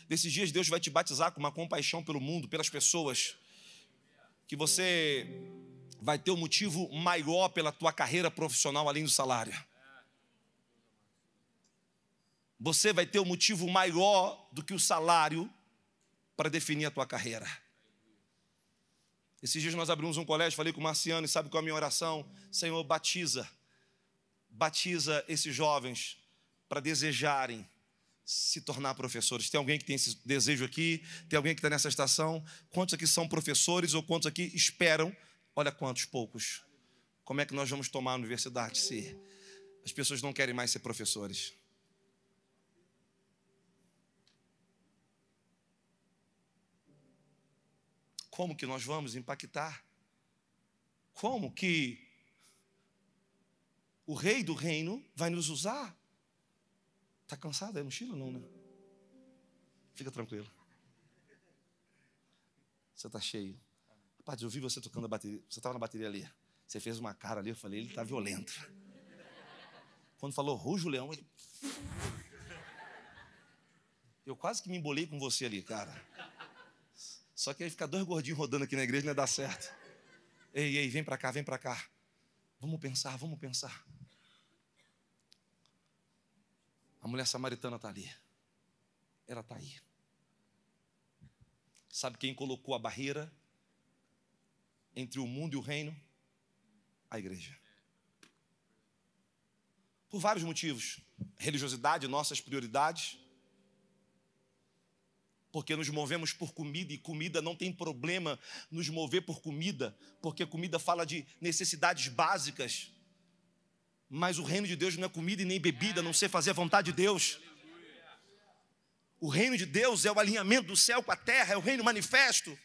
Nesses dias Deus vai te batizar com uma compaixão pelo mundo, pelas pessoas, que você vai ter um motivo maior pela tua carreira profissional além do salário. Você vai ter um motivo maior do que o salário para definir a tua carreira. Esses dias nós abrimos um colégio, falei com o Marciano, e sabe qual é a minha oração? Senhor, batiza. Batiza esses jovens para desejarem se tornar professores. Tem alguém que tem esse desejo aqui? Tem alguém que está nessa estação? Quantos aqui são professores ou quantos aqui esperam? Olha quantos, poucos. Como é que nós vamos tomar a universidade se as pessoas não querem mais ser professores? Como que nós vamos impactar? Como que o rei do reino vai nos usar? Está cansado? É mochila? Não, né? Fica tranquilo. Você está cheio. Rapaz, eu vi você tocando a bateria. Você estava na bateria ali. Você fez uma cara ali, eu falei, ele está violento. Quando falou rujo leão, ele. Eu quase que me embolei com você ali, cara. Só que aí ficar dois gordinhos rodando aqui na igreja não ia dar certo. Ei, ei, vem para cá, vem para cá. Vamos pensar, vamos pensar. A mulher samaritana está ali. Ela está aí. Sabe quem colocou a barreira entre o mundo e o reino? A igreja. Por vários motivos. Religiosidade, nossas prioridades porque nos movemos por comida e comida não tem problema nos mover por comida, porque comida fala de necessidades básicas. Mas o reino de Deus não é comida e nem bebida, não sei fazer a vontade de Deus. O reino de Deus é o alinhamento do céu com a terra, é o reino manifesto.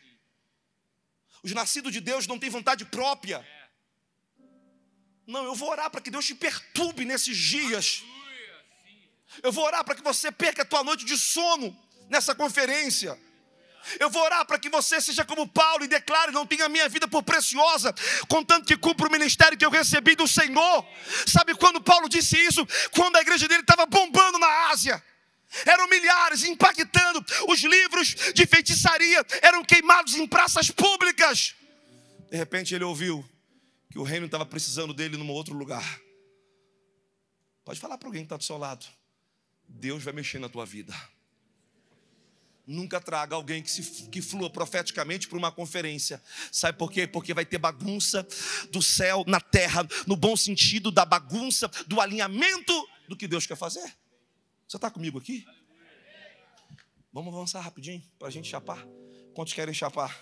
Os nascidos de Deus não têm vontade própria. Não, eu vou orar para que Deus te perturbe nesses dias. Eu vou orar para que você perca a tua noite de sono nessa conferência. Eu vou orar para que você seja como Paulo e declare: não tenha a minha vida por preciosa, contanto que cumpra o ministério que eu recebi do Senhor. Sabe quando Paulo disse isso? Quando a igreja dele estava bombando na Ásia. Eram milhares impactando, os livros de feitiçaria eram queimados em praças públicas. De repente ele ouviu que o reino estava precisando dele num outro lugar. Pode falar para alguém que está do seu lado: Deus vai mexer na tua vida. Nunca traga alguém que, se, que flua profeticamente para uma conferência. Sabe por quê? Porque vai ter bagunça do céu na terra, no bom sentido da bagunça, do alinhamento do que Deus quer fazer. Você está comigo aqui? Vamos avançar rapidinho para a gente chapar. Quantos querem chapar?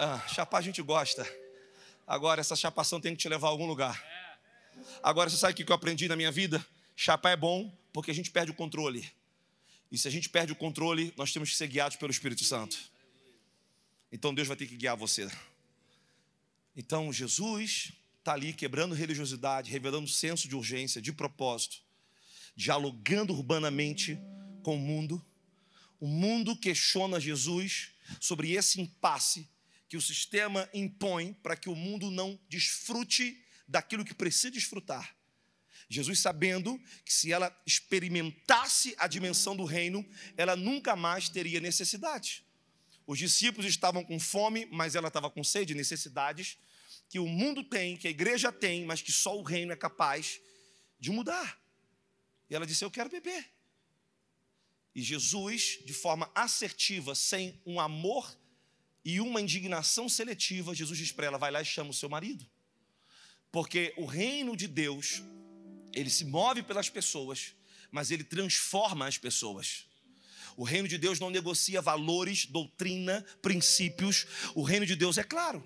Ah, chapar a gente gosta. Agora, essa chapação tem que te levar a algum lugar. Agora, você sabe o que eu aprendi na minha vida? Chapar é bom porque a gente perde o controle. E se a gente perde o controle, nós temos que ser guiados pelo Espírito Santo. Então Deus vai ter que guiar você. Então Jesus está ali quebrando religiosidade, revelando senso de urgência, de propósito, dialogando urbanamente com o mundo. O mundo questiona Jesus sobre esse impasse que o sistema impõe para que o mundo não desfrute daquilo que precisa desfrutar Jesus, sabendo que se ela experimentasse a dimensão do reino, ela nunca mais teria necessidade. Os discípulos estavam com fome, mas ela estava com sede, necessidades que o mundo tem, que a igreja tem, mas que só o reino é capaz de mudar. E ela disse: Eu quero beber. E Jesus, de forma assertiva, sem um amor e uma indignação seletiva, Jesus diz para ela: Vai lá e chama o seu marido. Porque o reino de Deus ele se move pelas pessoas, mas ele transforma as pessoas. O reino de Deus não negocia valores, doutrina, princípios. O reino de Deus é claro.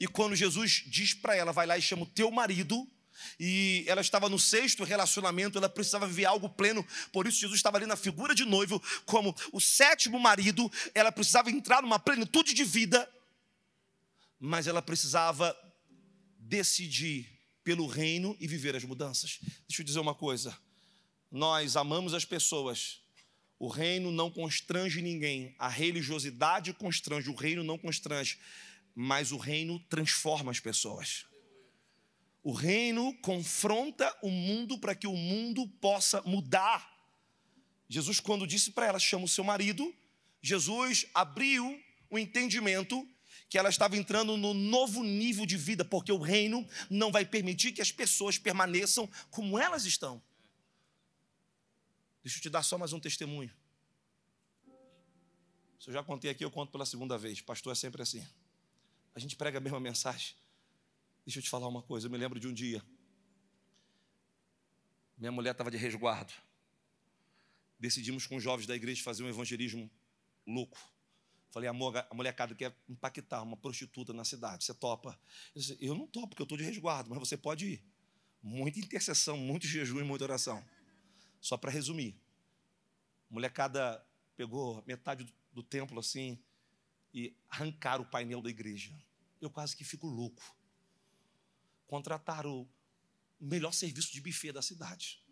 E quando Jesus diz para ela, vai lá e chama o teu marido, e ela estava no sexto relacionamento, ela precisava viver algo pleno, por isso Jesus estava ali na figura de noivo, como o sétimo marido, ela precisava entrar numa plenitude de vida, mas ela precisava decidir pelo reino e viver as mudanças. Deixa eu dizer uma coisa. Nós amamos as pessoas. O reino não constrange ninguém. A religiosidade constrange, o reino não constrange. Mas o reino transforma as pessoas. O reino confronta o mundo para que o mundo possa mudar. Jesus, quando disse para ela, chama o seu marido, Jesus abriu o entendimento que ela estava entrando no novo nível de vida, porque o reino não vai permitir que as pessoas permaneçam como elas estão. Deixa eu te dar só mais um testemunho. Se eu já contei aqui, eu conto pela segunda vez. Pastor é sempre assim. A gente prega a mesma mensagem. Deixa eu te falar uma coisa. Eu me lembro de um dia. Minha mulher estava de resguardo. Decidimos com os jovens da igreja fazer um evangelismo louco. Falei, amor, a molecada quer impactar uma prostituta na cidade, você topa? Eu, disse, eu não topo, porque eu estou de resguardo, mas você pode ir. Muita intercessão, muito jejum e muita oração. Só para resumir, a molecada pegou metade do, do templo assim e arrancaram o painel da igreja. Eu quase que fico louco. Contrataram o melhor serviço de buffet da cidade.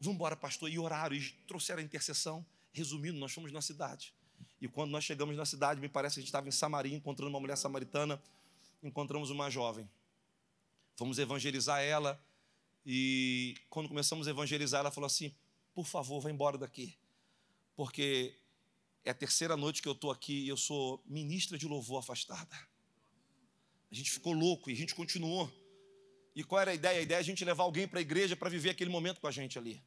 Vamos embora, pastor, e oraram, e trouxeram a intercessão. Resumindo, nós fomos na cidade. E quando nós chegamos na cidade, me parece que a gente estava em Samaria, encontrando uma mulher samaritana, encontramos uma jovem. Fomos evangelizar ela, e quando começamos a evangelizar, ela falou assim: por favor, vá embora daqui, porque é a terceira noite que eu estou aqui e eu sou ministra de louvor afastada. A gente ficou louco e a gente continuou. E qual era a ideia? A ideia é a gente levar alguém para a igreja para viver aquele momento com a gente ali.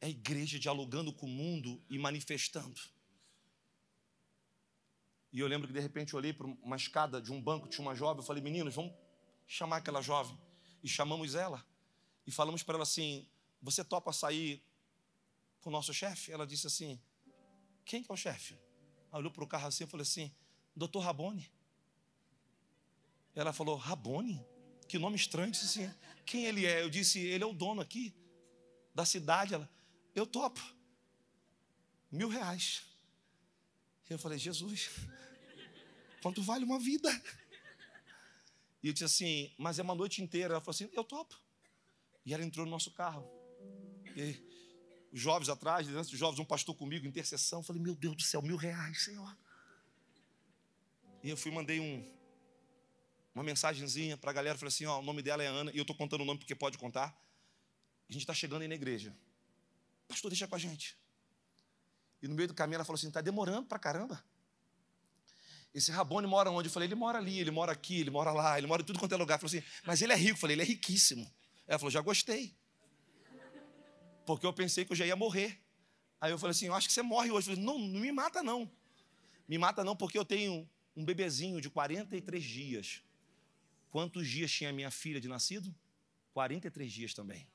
É a igreja dialogando com o mundo e manifestando. E eu lembro que de repente eu olhei para uma escada de um banco, tinha uma jovem, eu falei, meninos, vamos chamar aquela jovem. E chamamos ela. E falamos para ela assim: Você topa sair com o nosso chefe? Ela disse assim: Quem que é o chefe? Ela olhou para o carro assim e falou assim: Doutor Rabone. Ela falou: Rabone? Que nome estranho. Eu disse assim: Quem ele é? Eu disse: Ele é o dono aqui da cidade. Ela: Eu topo. Mil reais. Eu falei, Jesus, quanto vale uma vida? E eu disse assim, mas é uma noite inteira. Ela falou assim, eu topo. E ela entrou no nosso carro. E os jovens atrás, né, os jovens, um pastor comigo, intercessão. Eu falei, meu Deus do céu, mil reais, Senhor. E eu fui mandei um, uma mensagenzinha para a galera. Falei assim, ó, o nome dela é Ana. E eu estou contando o nome porque pode contar. A gente está chegando aí na igreja. Pastor, deixa com a gente. E no meio do caminho ela falou assim: está demorando pra caramba. Esse Rabone mora onde? Eu falei: ele mora ali, ele mora aqui, ele mora lá, ele mora em tudo quanto é lugar. Ela falou assim: mas ele é rico. Eu falei: ele é riquíssimo. Ela falou: já gostei. Porque eu pensei que eu já ia morrer. Aí eu falei assim: eu acho que você morre hoje. Eu falei: não, não me mata não. Me mata não, porque eu tenho um bebezinho de 43 dias. Quantos dias tinha minha filha de nascido? 43 dias também.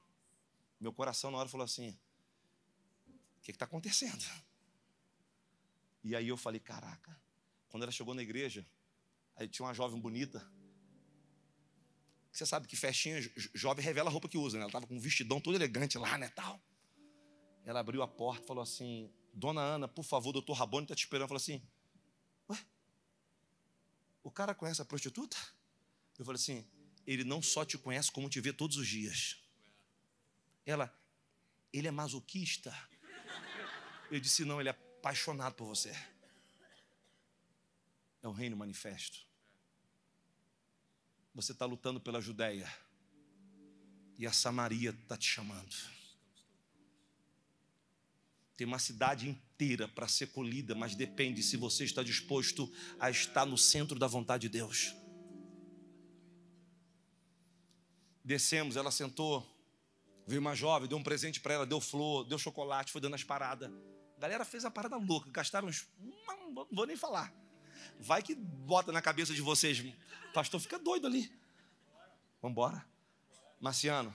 Meu coração na hora falou assim: o que está acontecendo? E aí eu falei, caraca, quando ela chegou na igreja, aí tinha uma jovem bonita. Você sabe que festinha, jovem revela a roupa que usa, né? Ela estava com um vestidão todo elegante lá, né, tal. Ela abriu a porta e falou assim, Dona Ana, por favor, doutor Rabone está te esperando. Falou assim, ué, o cara conhece a prostituta? Eu falei assim, ele não só te conhece, como te vê todos os dias. Ela, ele é masoquista. Eu disse, não, ele é apaixonado por você. É o reino manifesto. Você está lutando pela Judéia. E a Samaria está te chamando. Tem uma cidade inteira para ser colhida, mas depende se você está disposto a estar no centro da vontade de Deus. Descemos, ela sentou, viu uma jovem, deu um presente para ela, deu flor, deu chocolate, foi dando as paradas galera fez a parada louca, gastaram uns. Não vou nem falar. Vai que bota na cabeça de vocês. O pastor fica doido ali. Vambora. Marciano.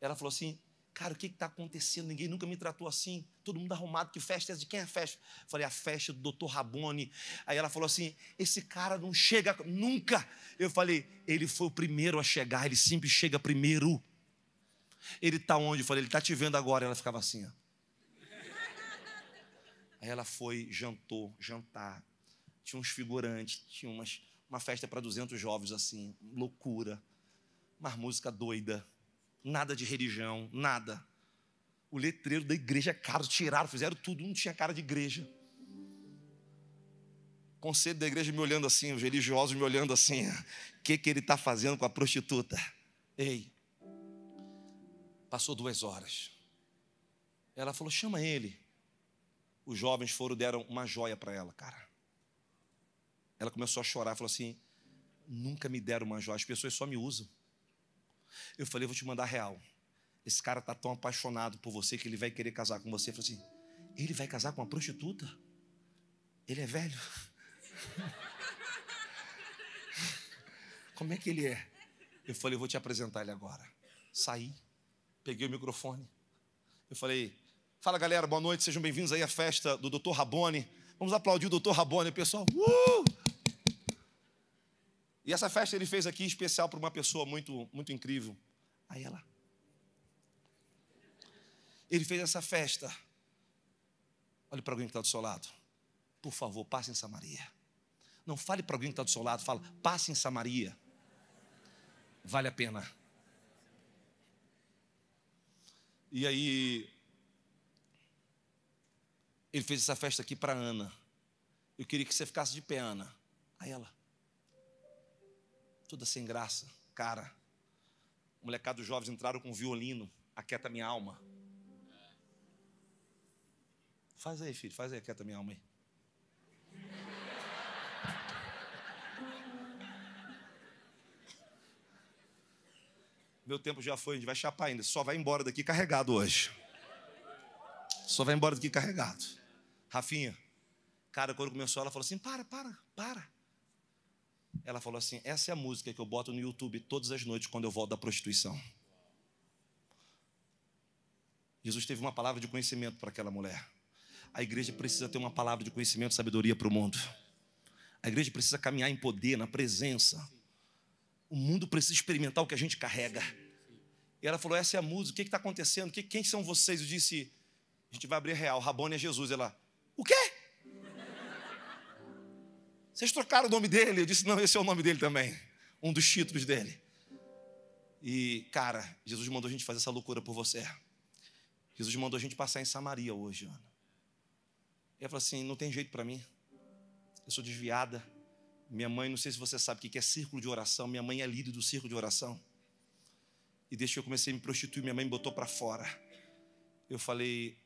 Ela falou assim: Cara, o que está acontecendo? Ninguém nunca me tratou assim. Todo mundo arrumado. Que festa é de quem é a festa? Falei: A festa do Dr. Rabone. Aí ela falou assim: Esse cara não chega nunca. Eu falei: Ele foi o primeiro a chegar. Ele sempre chega primeiro. Ele está onde? Eu falei: Ele está te vendo agora. Ela ficava assim: ó. Aí ela foi, jantou, jantar. Tinha uns figurantes, tinha umas, uma festa para 200 jovens assim, loucura. Uma música doida, nada de religião, nada. O letreiro da igreja é caro, tiraram, fizeram tudo, não tinha cara de igreja. O conselho da igreja me olhando assim, os religiosos me olhando assim, o ah, que, que ele está fazendo com a prostituta? Ei, passou duas horas. Ela falou: chama ele os jovens foram deram uma joia para ela, cara. Ela começou a chorar, falou assim: nunca me deram uma joia, as pessoas só me usam. Eu falei: vou te mandar real. Esse cara tá tão apaixonado por você que ele vai querer casar com você. Ele falou assim: ele vai casar com uma prostituta? Ele é velho? <laughs> Como é que ele é? Eu falei: vou te apresentar ele agora. Saí, peguei o microfone. Eu falei: Fala galera, boa noite, sejam bem-vindos aí à festa do Dr. Rabone. Vamos aplaudir o Dr. Rabone, pessoal. Uh! E essa festa ele fez aqui especial para uma pessoa muito, muito incrível. Aí ela. Ele fez essa festa. Olhe para alguém que está do seu lado. Por favor, passe em Samaria. Não fale para alguém que está do seu lado, fala, passe em Samaria. Vale a pena. E aí, ele fez essa festa aqui para Ana. Eu queria que você ficasse de pé, Ana. Aí ela, toda sem graça, cara. Molecados jovens entraram com um violino, aquieta minha alma. Faz aí, filho, faz aí, aquieta minha alma aí. Meu tempo já foi, a gente vai chapar ainda. Só vai embora daqui carregado hoje. Só vai embora daqui carregado. Rafinha, cara, quando começou, ela falou assim: para, para, para. Ela falou assim: essa é a música que eu boto no YouTube todas as noites quando eu volto da prostituição. Jesus teve uma palavra de conhecimento para aquela mulher. A igreja precisa ter uma palavra de conhecimento e sabedoria para o mundo. A igreja precisa caminhar em poder, na presença. O mundo precisa experimentar o que a gente carrega. E ela falou: Essa é a música, o que está acontecendo? quem são vocês? Eu disse: A gente vai abrir real. Rabone é Jesus. Ela, Vocês trocaram o nome dele? Eu disse: Não, esse é o nome dele também. Um dos títulos dele. E, cara, Jesus mandou a gente fazer essa loucura por você. Jesus mandou a gente passar em Samaria hoje, Ana. E ela falou assim: Não tem jeito para mim. Eu sou desviada. Minha mãe, não sei se você sabe o que é círculo de oração. Minha mãe é líder do círculo de oração. E desde que eu comecei a me prostituir, minha mãe me botou para fora. Eu falei: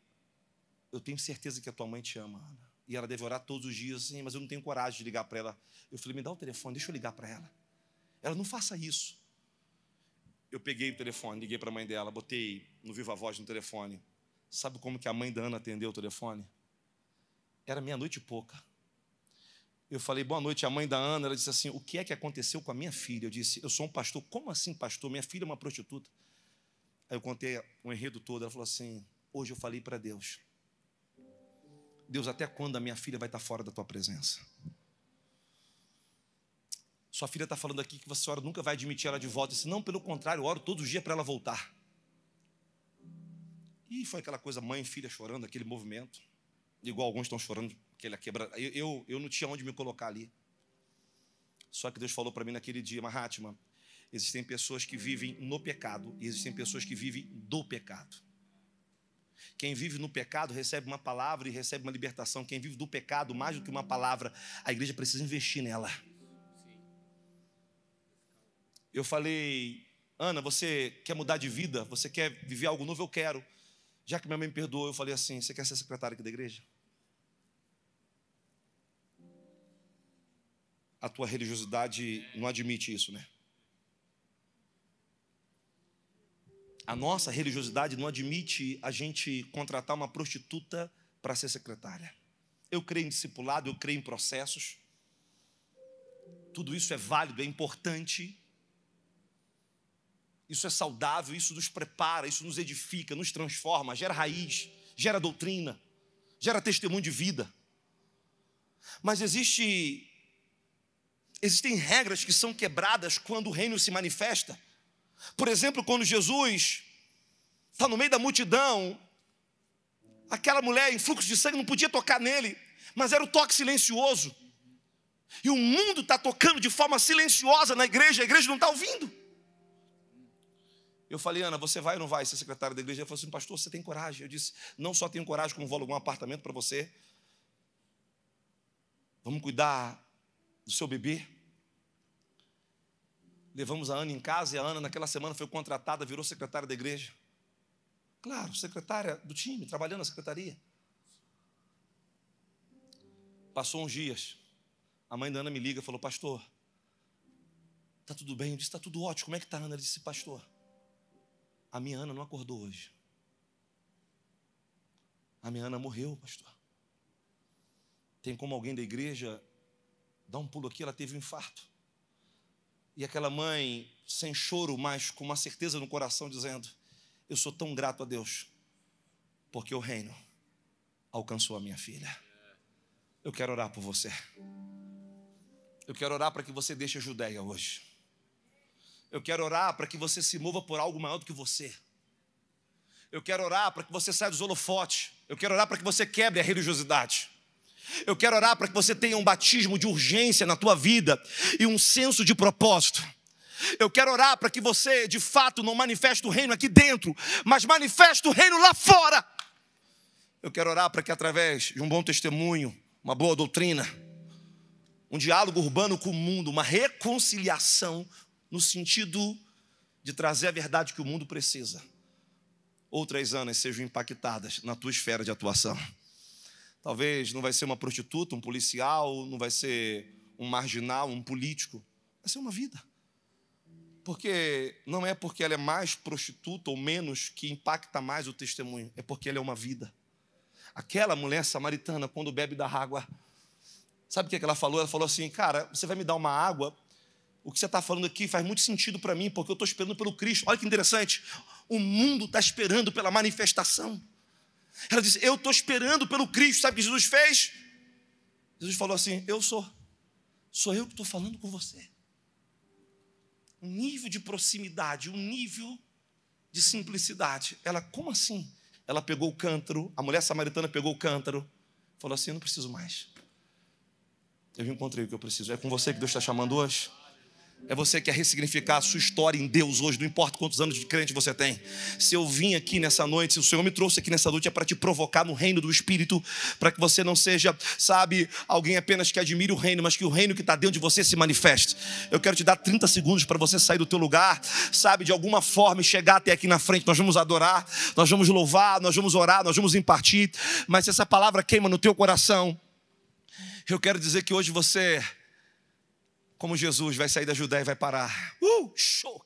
Eu tenho certeza que a tua mãe te ama, Ana. E ela deve orar todos os dias, assim, mas eu não tenho coragem de ligar para ela. Eu falei, me dá o telefone, deixa eu ligar para ela. Ela, não faça isso. Eu peguei o telefone, liguei para a mãe dela, botei no Viva Voz no telefone. Sabe como que a mãe da Ana atendeu o telefone? Era meia-noite e pouca. Eu falei, boa noite, a mãe da Ana. Ela disse assim: O que é que aconteceu com a minha filha? Eu disse: Eu sou um pastor. Como assim, pastor? Minha filha é uma prostituta. Aí eu contei o um enredo todo. Ela falou assim: Hoje eu falei para Deus Deus, até quando a minha filha vai estar fora da tua presença? Sua filha está falando aqui que a senhora nunca vai admitir ela de volta. Se não, pelo contrário, eu oro todos os dias para ela voltar. E foi aquela coisa, mãe e filha chorando, aquele movimento. Igual alguns estão chorando, aquela é quebra. Eu, eu, eu não tinha onde me colocar ali. Só que Deus falou para mim naquele dia, Mahatma, existem pessoas que vivem no pecado e existem pessoas que vivem do pecado. Quem vive no pecado recebe uma palavra e recebe uma libertação. Quem vive do pecado, mais do que uma palavra, a igreja precisa investir nela. Eu falei, Ana, você quer mudar de vida? Você quer viver algo novo? Eu quero. Já que minha mãe me perdoou, eu falei assim: Você quer ser secretária aqui da igreja? A tua religiosidade não admite isso, né? A nossa religiosidade não admite a gente contratar uma prostituta para ser secretária. Eu creio em discipulado, eu creio em processos. Tudo isso é válido, é importante. Isso é saudável, isso nos prepara, isso nos edifica, nos transforma, gera raiz, gera doutrina, gera testemunho de vida. Mas existe existem regras que são quebradas quando o reino se manifesta. Por exemplo, quando Jesus está no meio da multidão, aquela mulher em fluxo de sangue não podia tocar nele, mas era o toque silencioso. E o mundo está tocando de forma silenciosa na igreja, a igreja não está ouvindo. Eu falei, Ana, você vai ou não vai ser secretária da igreja? Ela falou assim, pastor, você tem coragem? Eu disse, não só tenho coragem, como vou alugar um apartamento para você. Vamos cuidar do seu bebê. Levamos a Ana em casa e a Ana, naquela semana, foi contratada, virou secretária da igreja. Claro, secretária do time, trabalhando na secretaria. Passou uns dias, a mãe da Ana me liga e falou: Pastor, tá tudo bem? Eu disse: Está tudo ótimo. Como é que está Ana? Ela disse: Pastor, a minha Ana não acordou hoje. A minha Ana morreu, pastor. Tem como alguém da igreja dar um pulo aqui? Ela teve um infarto. E aquela mãe, sem choro, mas com uma certeza no coração, dizendo: Eu sou tão grato a Deus, porque o reino alcançou a minha filha. Eu quero orar por você. Eu quero orar para que você deixe a Judéia hoje. Eu quero orar para que você se mova por algo maior do que você. Eu quero orar para que você saia dos holofotes. Eu quero orar para que você quebre a religiosidade. Eu quero orar para que você tenha um batismo de urgência na tua vida e um senso de propósito. Eu quero orar para que você, de fato, não manifeste o reino aqui dentro, mas manifeste o reino lá fora. Eu quero orar para que, através de um bom testemunho, uma boa doutrina, um diálogo urbano com o mundo, uma reconciliação no sentido de trazer a verdade que o mundo precisa, outras anas sejam impactadas na tua esfera de atuação. Talvez não vai ser uma prostituta, um policial, não vai ser um marginal, um político. Vai ser uma vida. Porque não é porque ela é mais prostituta ou menos que impacta mais o testemunho, é porque ela é uma vida. Aquela mulher samaritana, quando bebe da água, sabe o que é ela falou? Ela falou assim: Cara, você vai me dar uma água o que você está falando aqui faz muito sentido para mim, porque eu estou esperando pelo Cristo. Olha que interessante. O mundo está esperando pela manifestação. Ela disse: Eu estou esperando pelo Cristo. Sabe o que Jesus fez? Jesus falou assim: Eu sou. Sou eu que estou falando com você. Um nível de proximidade, um nível de simplicidade. Ela, como assim? Ela pegou o cântaro, a mulher samaritana pegou o cântaro, falou assim: Eu não preciso mais. Eu encontrei o que eu preciso. É com você que Deus está chamando hoje? É você que quer ressignificar a sua história em Deus hoje, não importa quantos anos de crente você tem. Se eu vim aqui nessa noite, se o Senhor me trouxe aqui nessa noite, é para te provocar no reino do Espírito, para que você não seja, sabe, alguém apenas que admire o reino, mas que o reino que está dentro de você se manifeste. Eu quero te dar 30 segundos para você sair do teu lugar, sabe, de alguma forma e chegar até aqui na frente. Nós vamos adorar, nós vamos louvar, nós vamos orar, nós vamos impartir, mas se essa palavra queima no teu coração, eu quero dizer que hoje você como Jesus vai sair da Judéia e vai parar. Uh, show!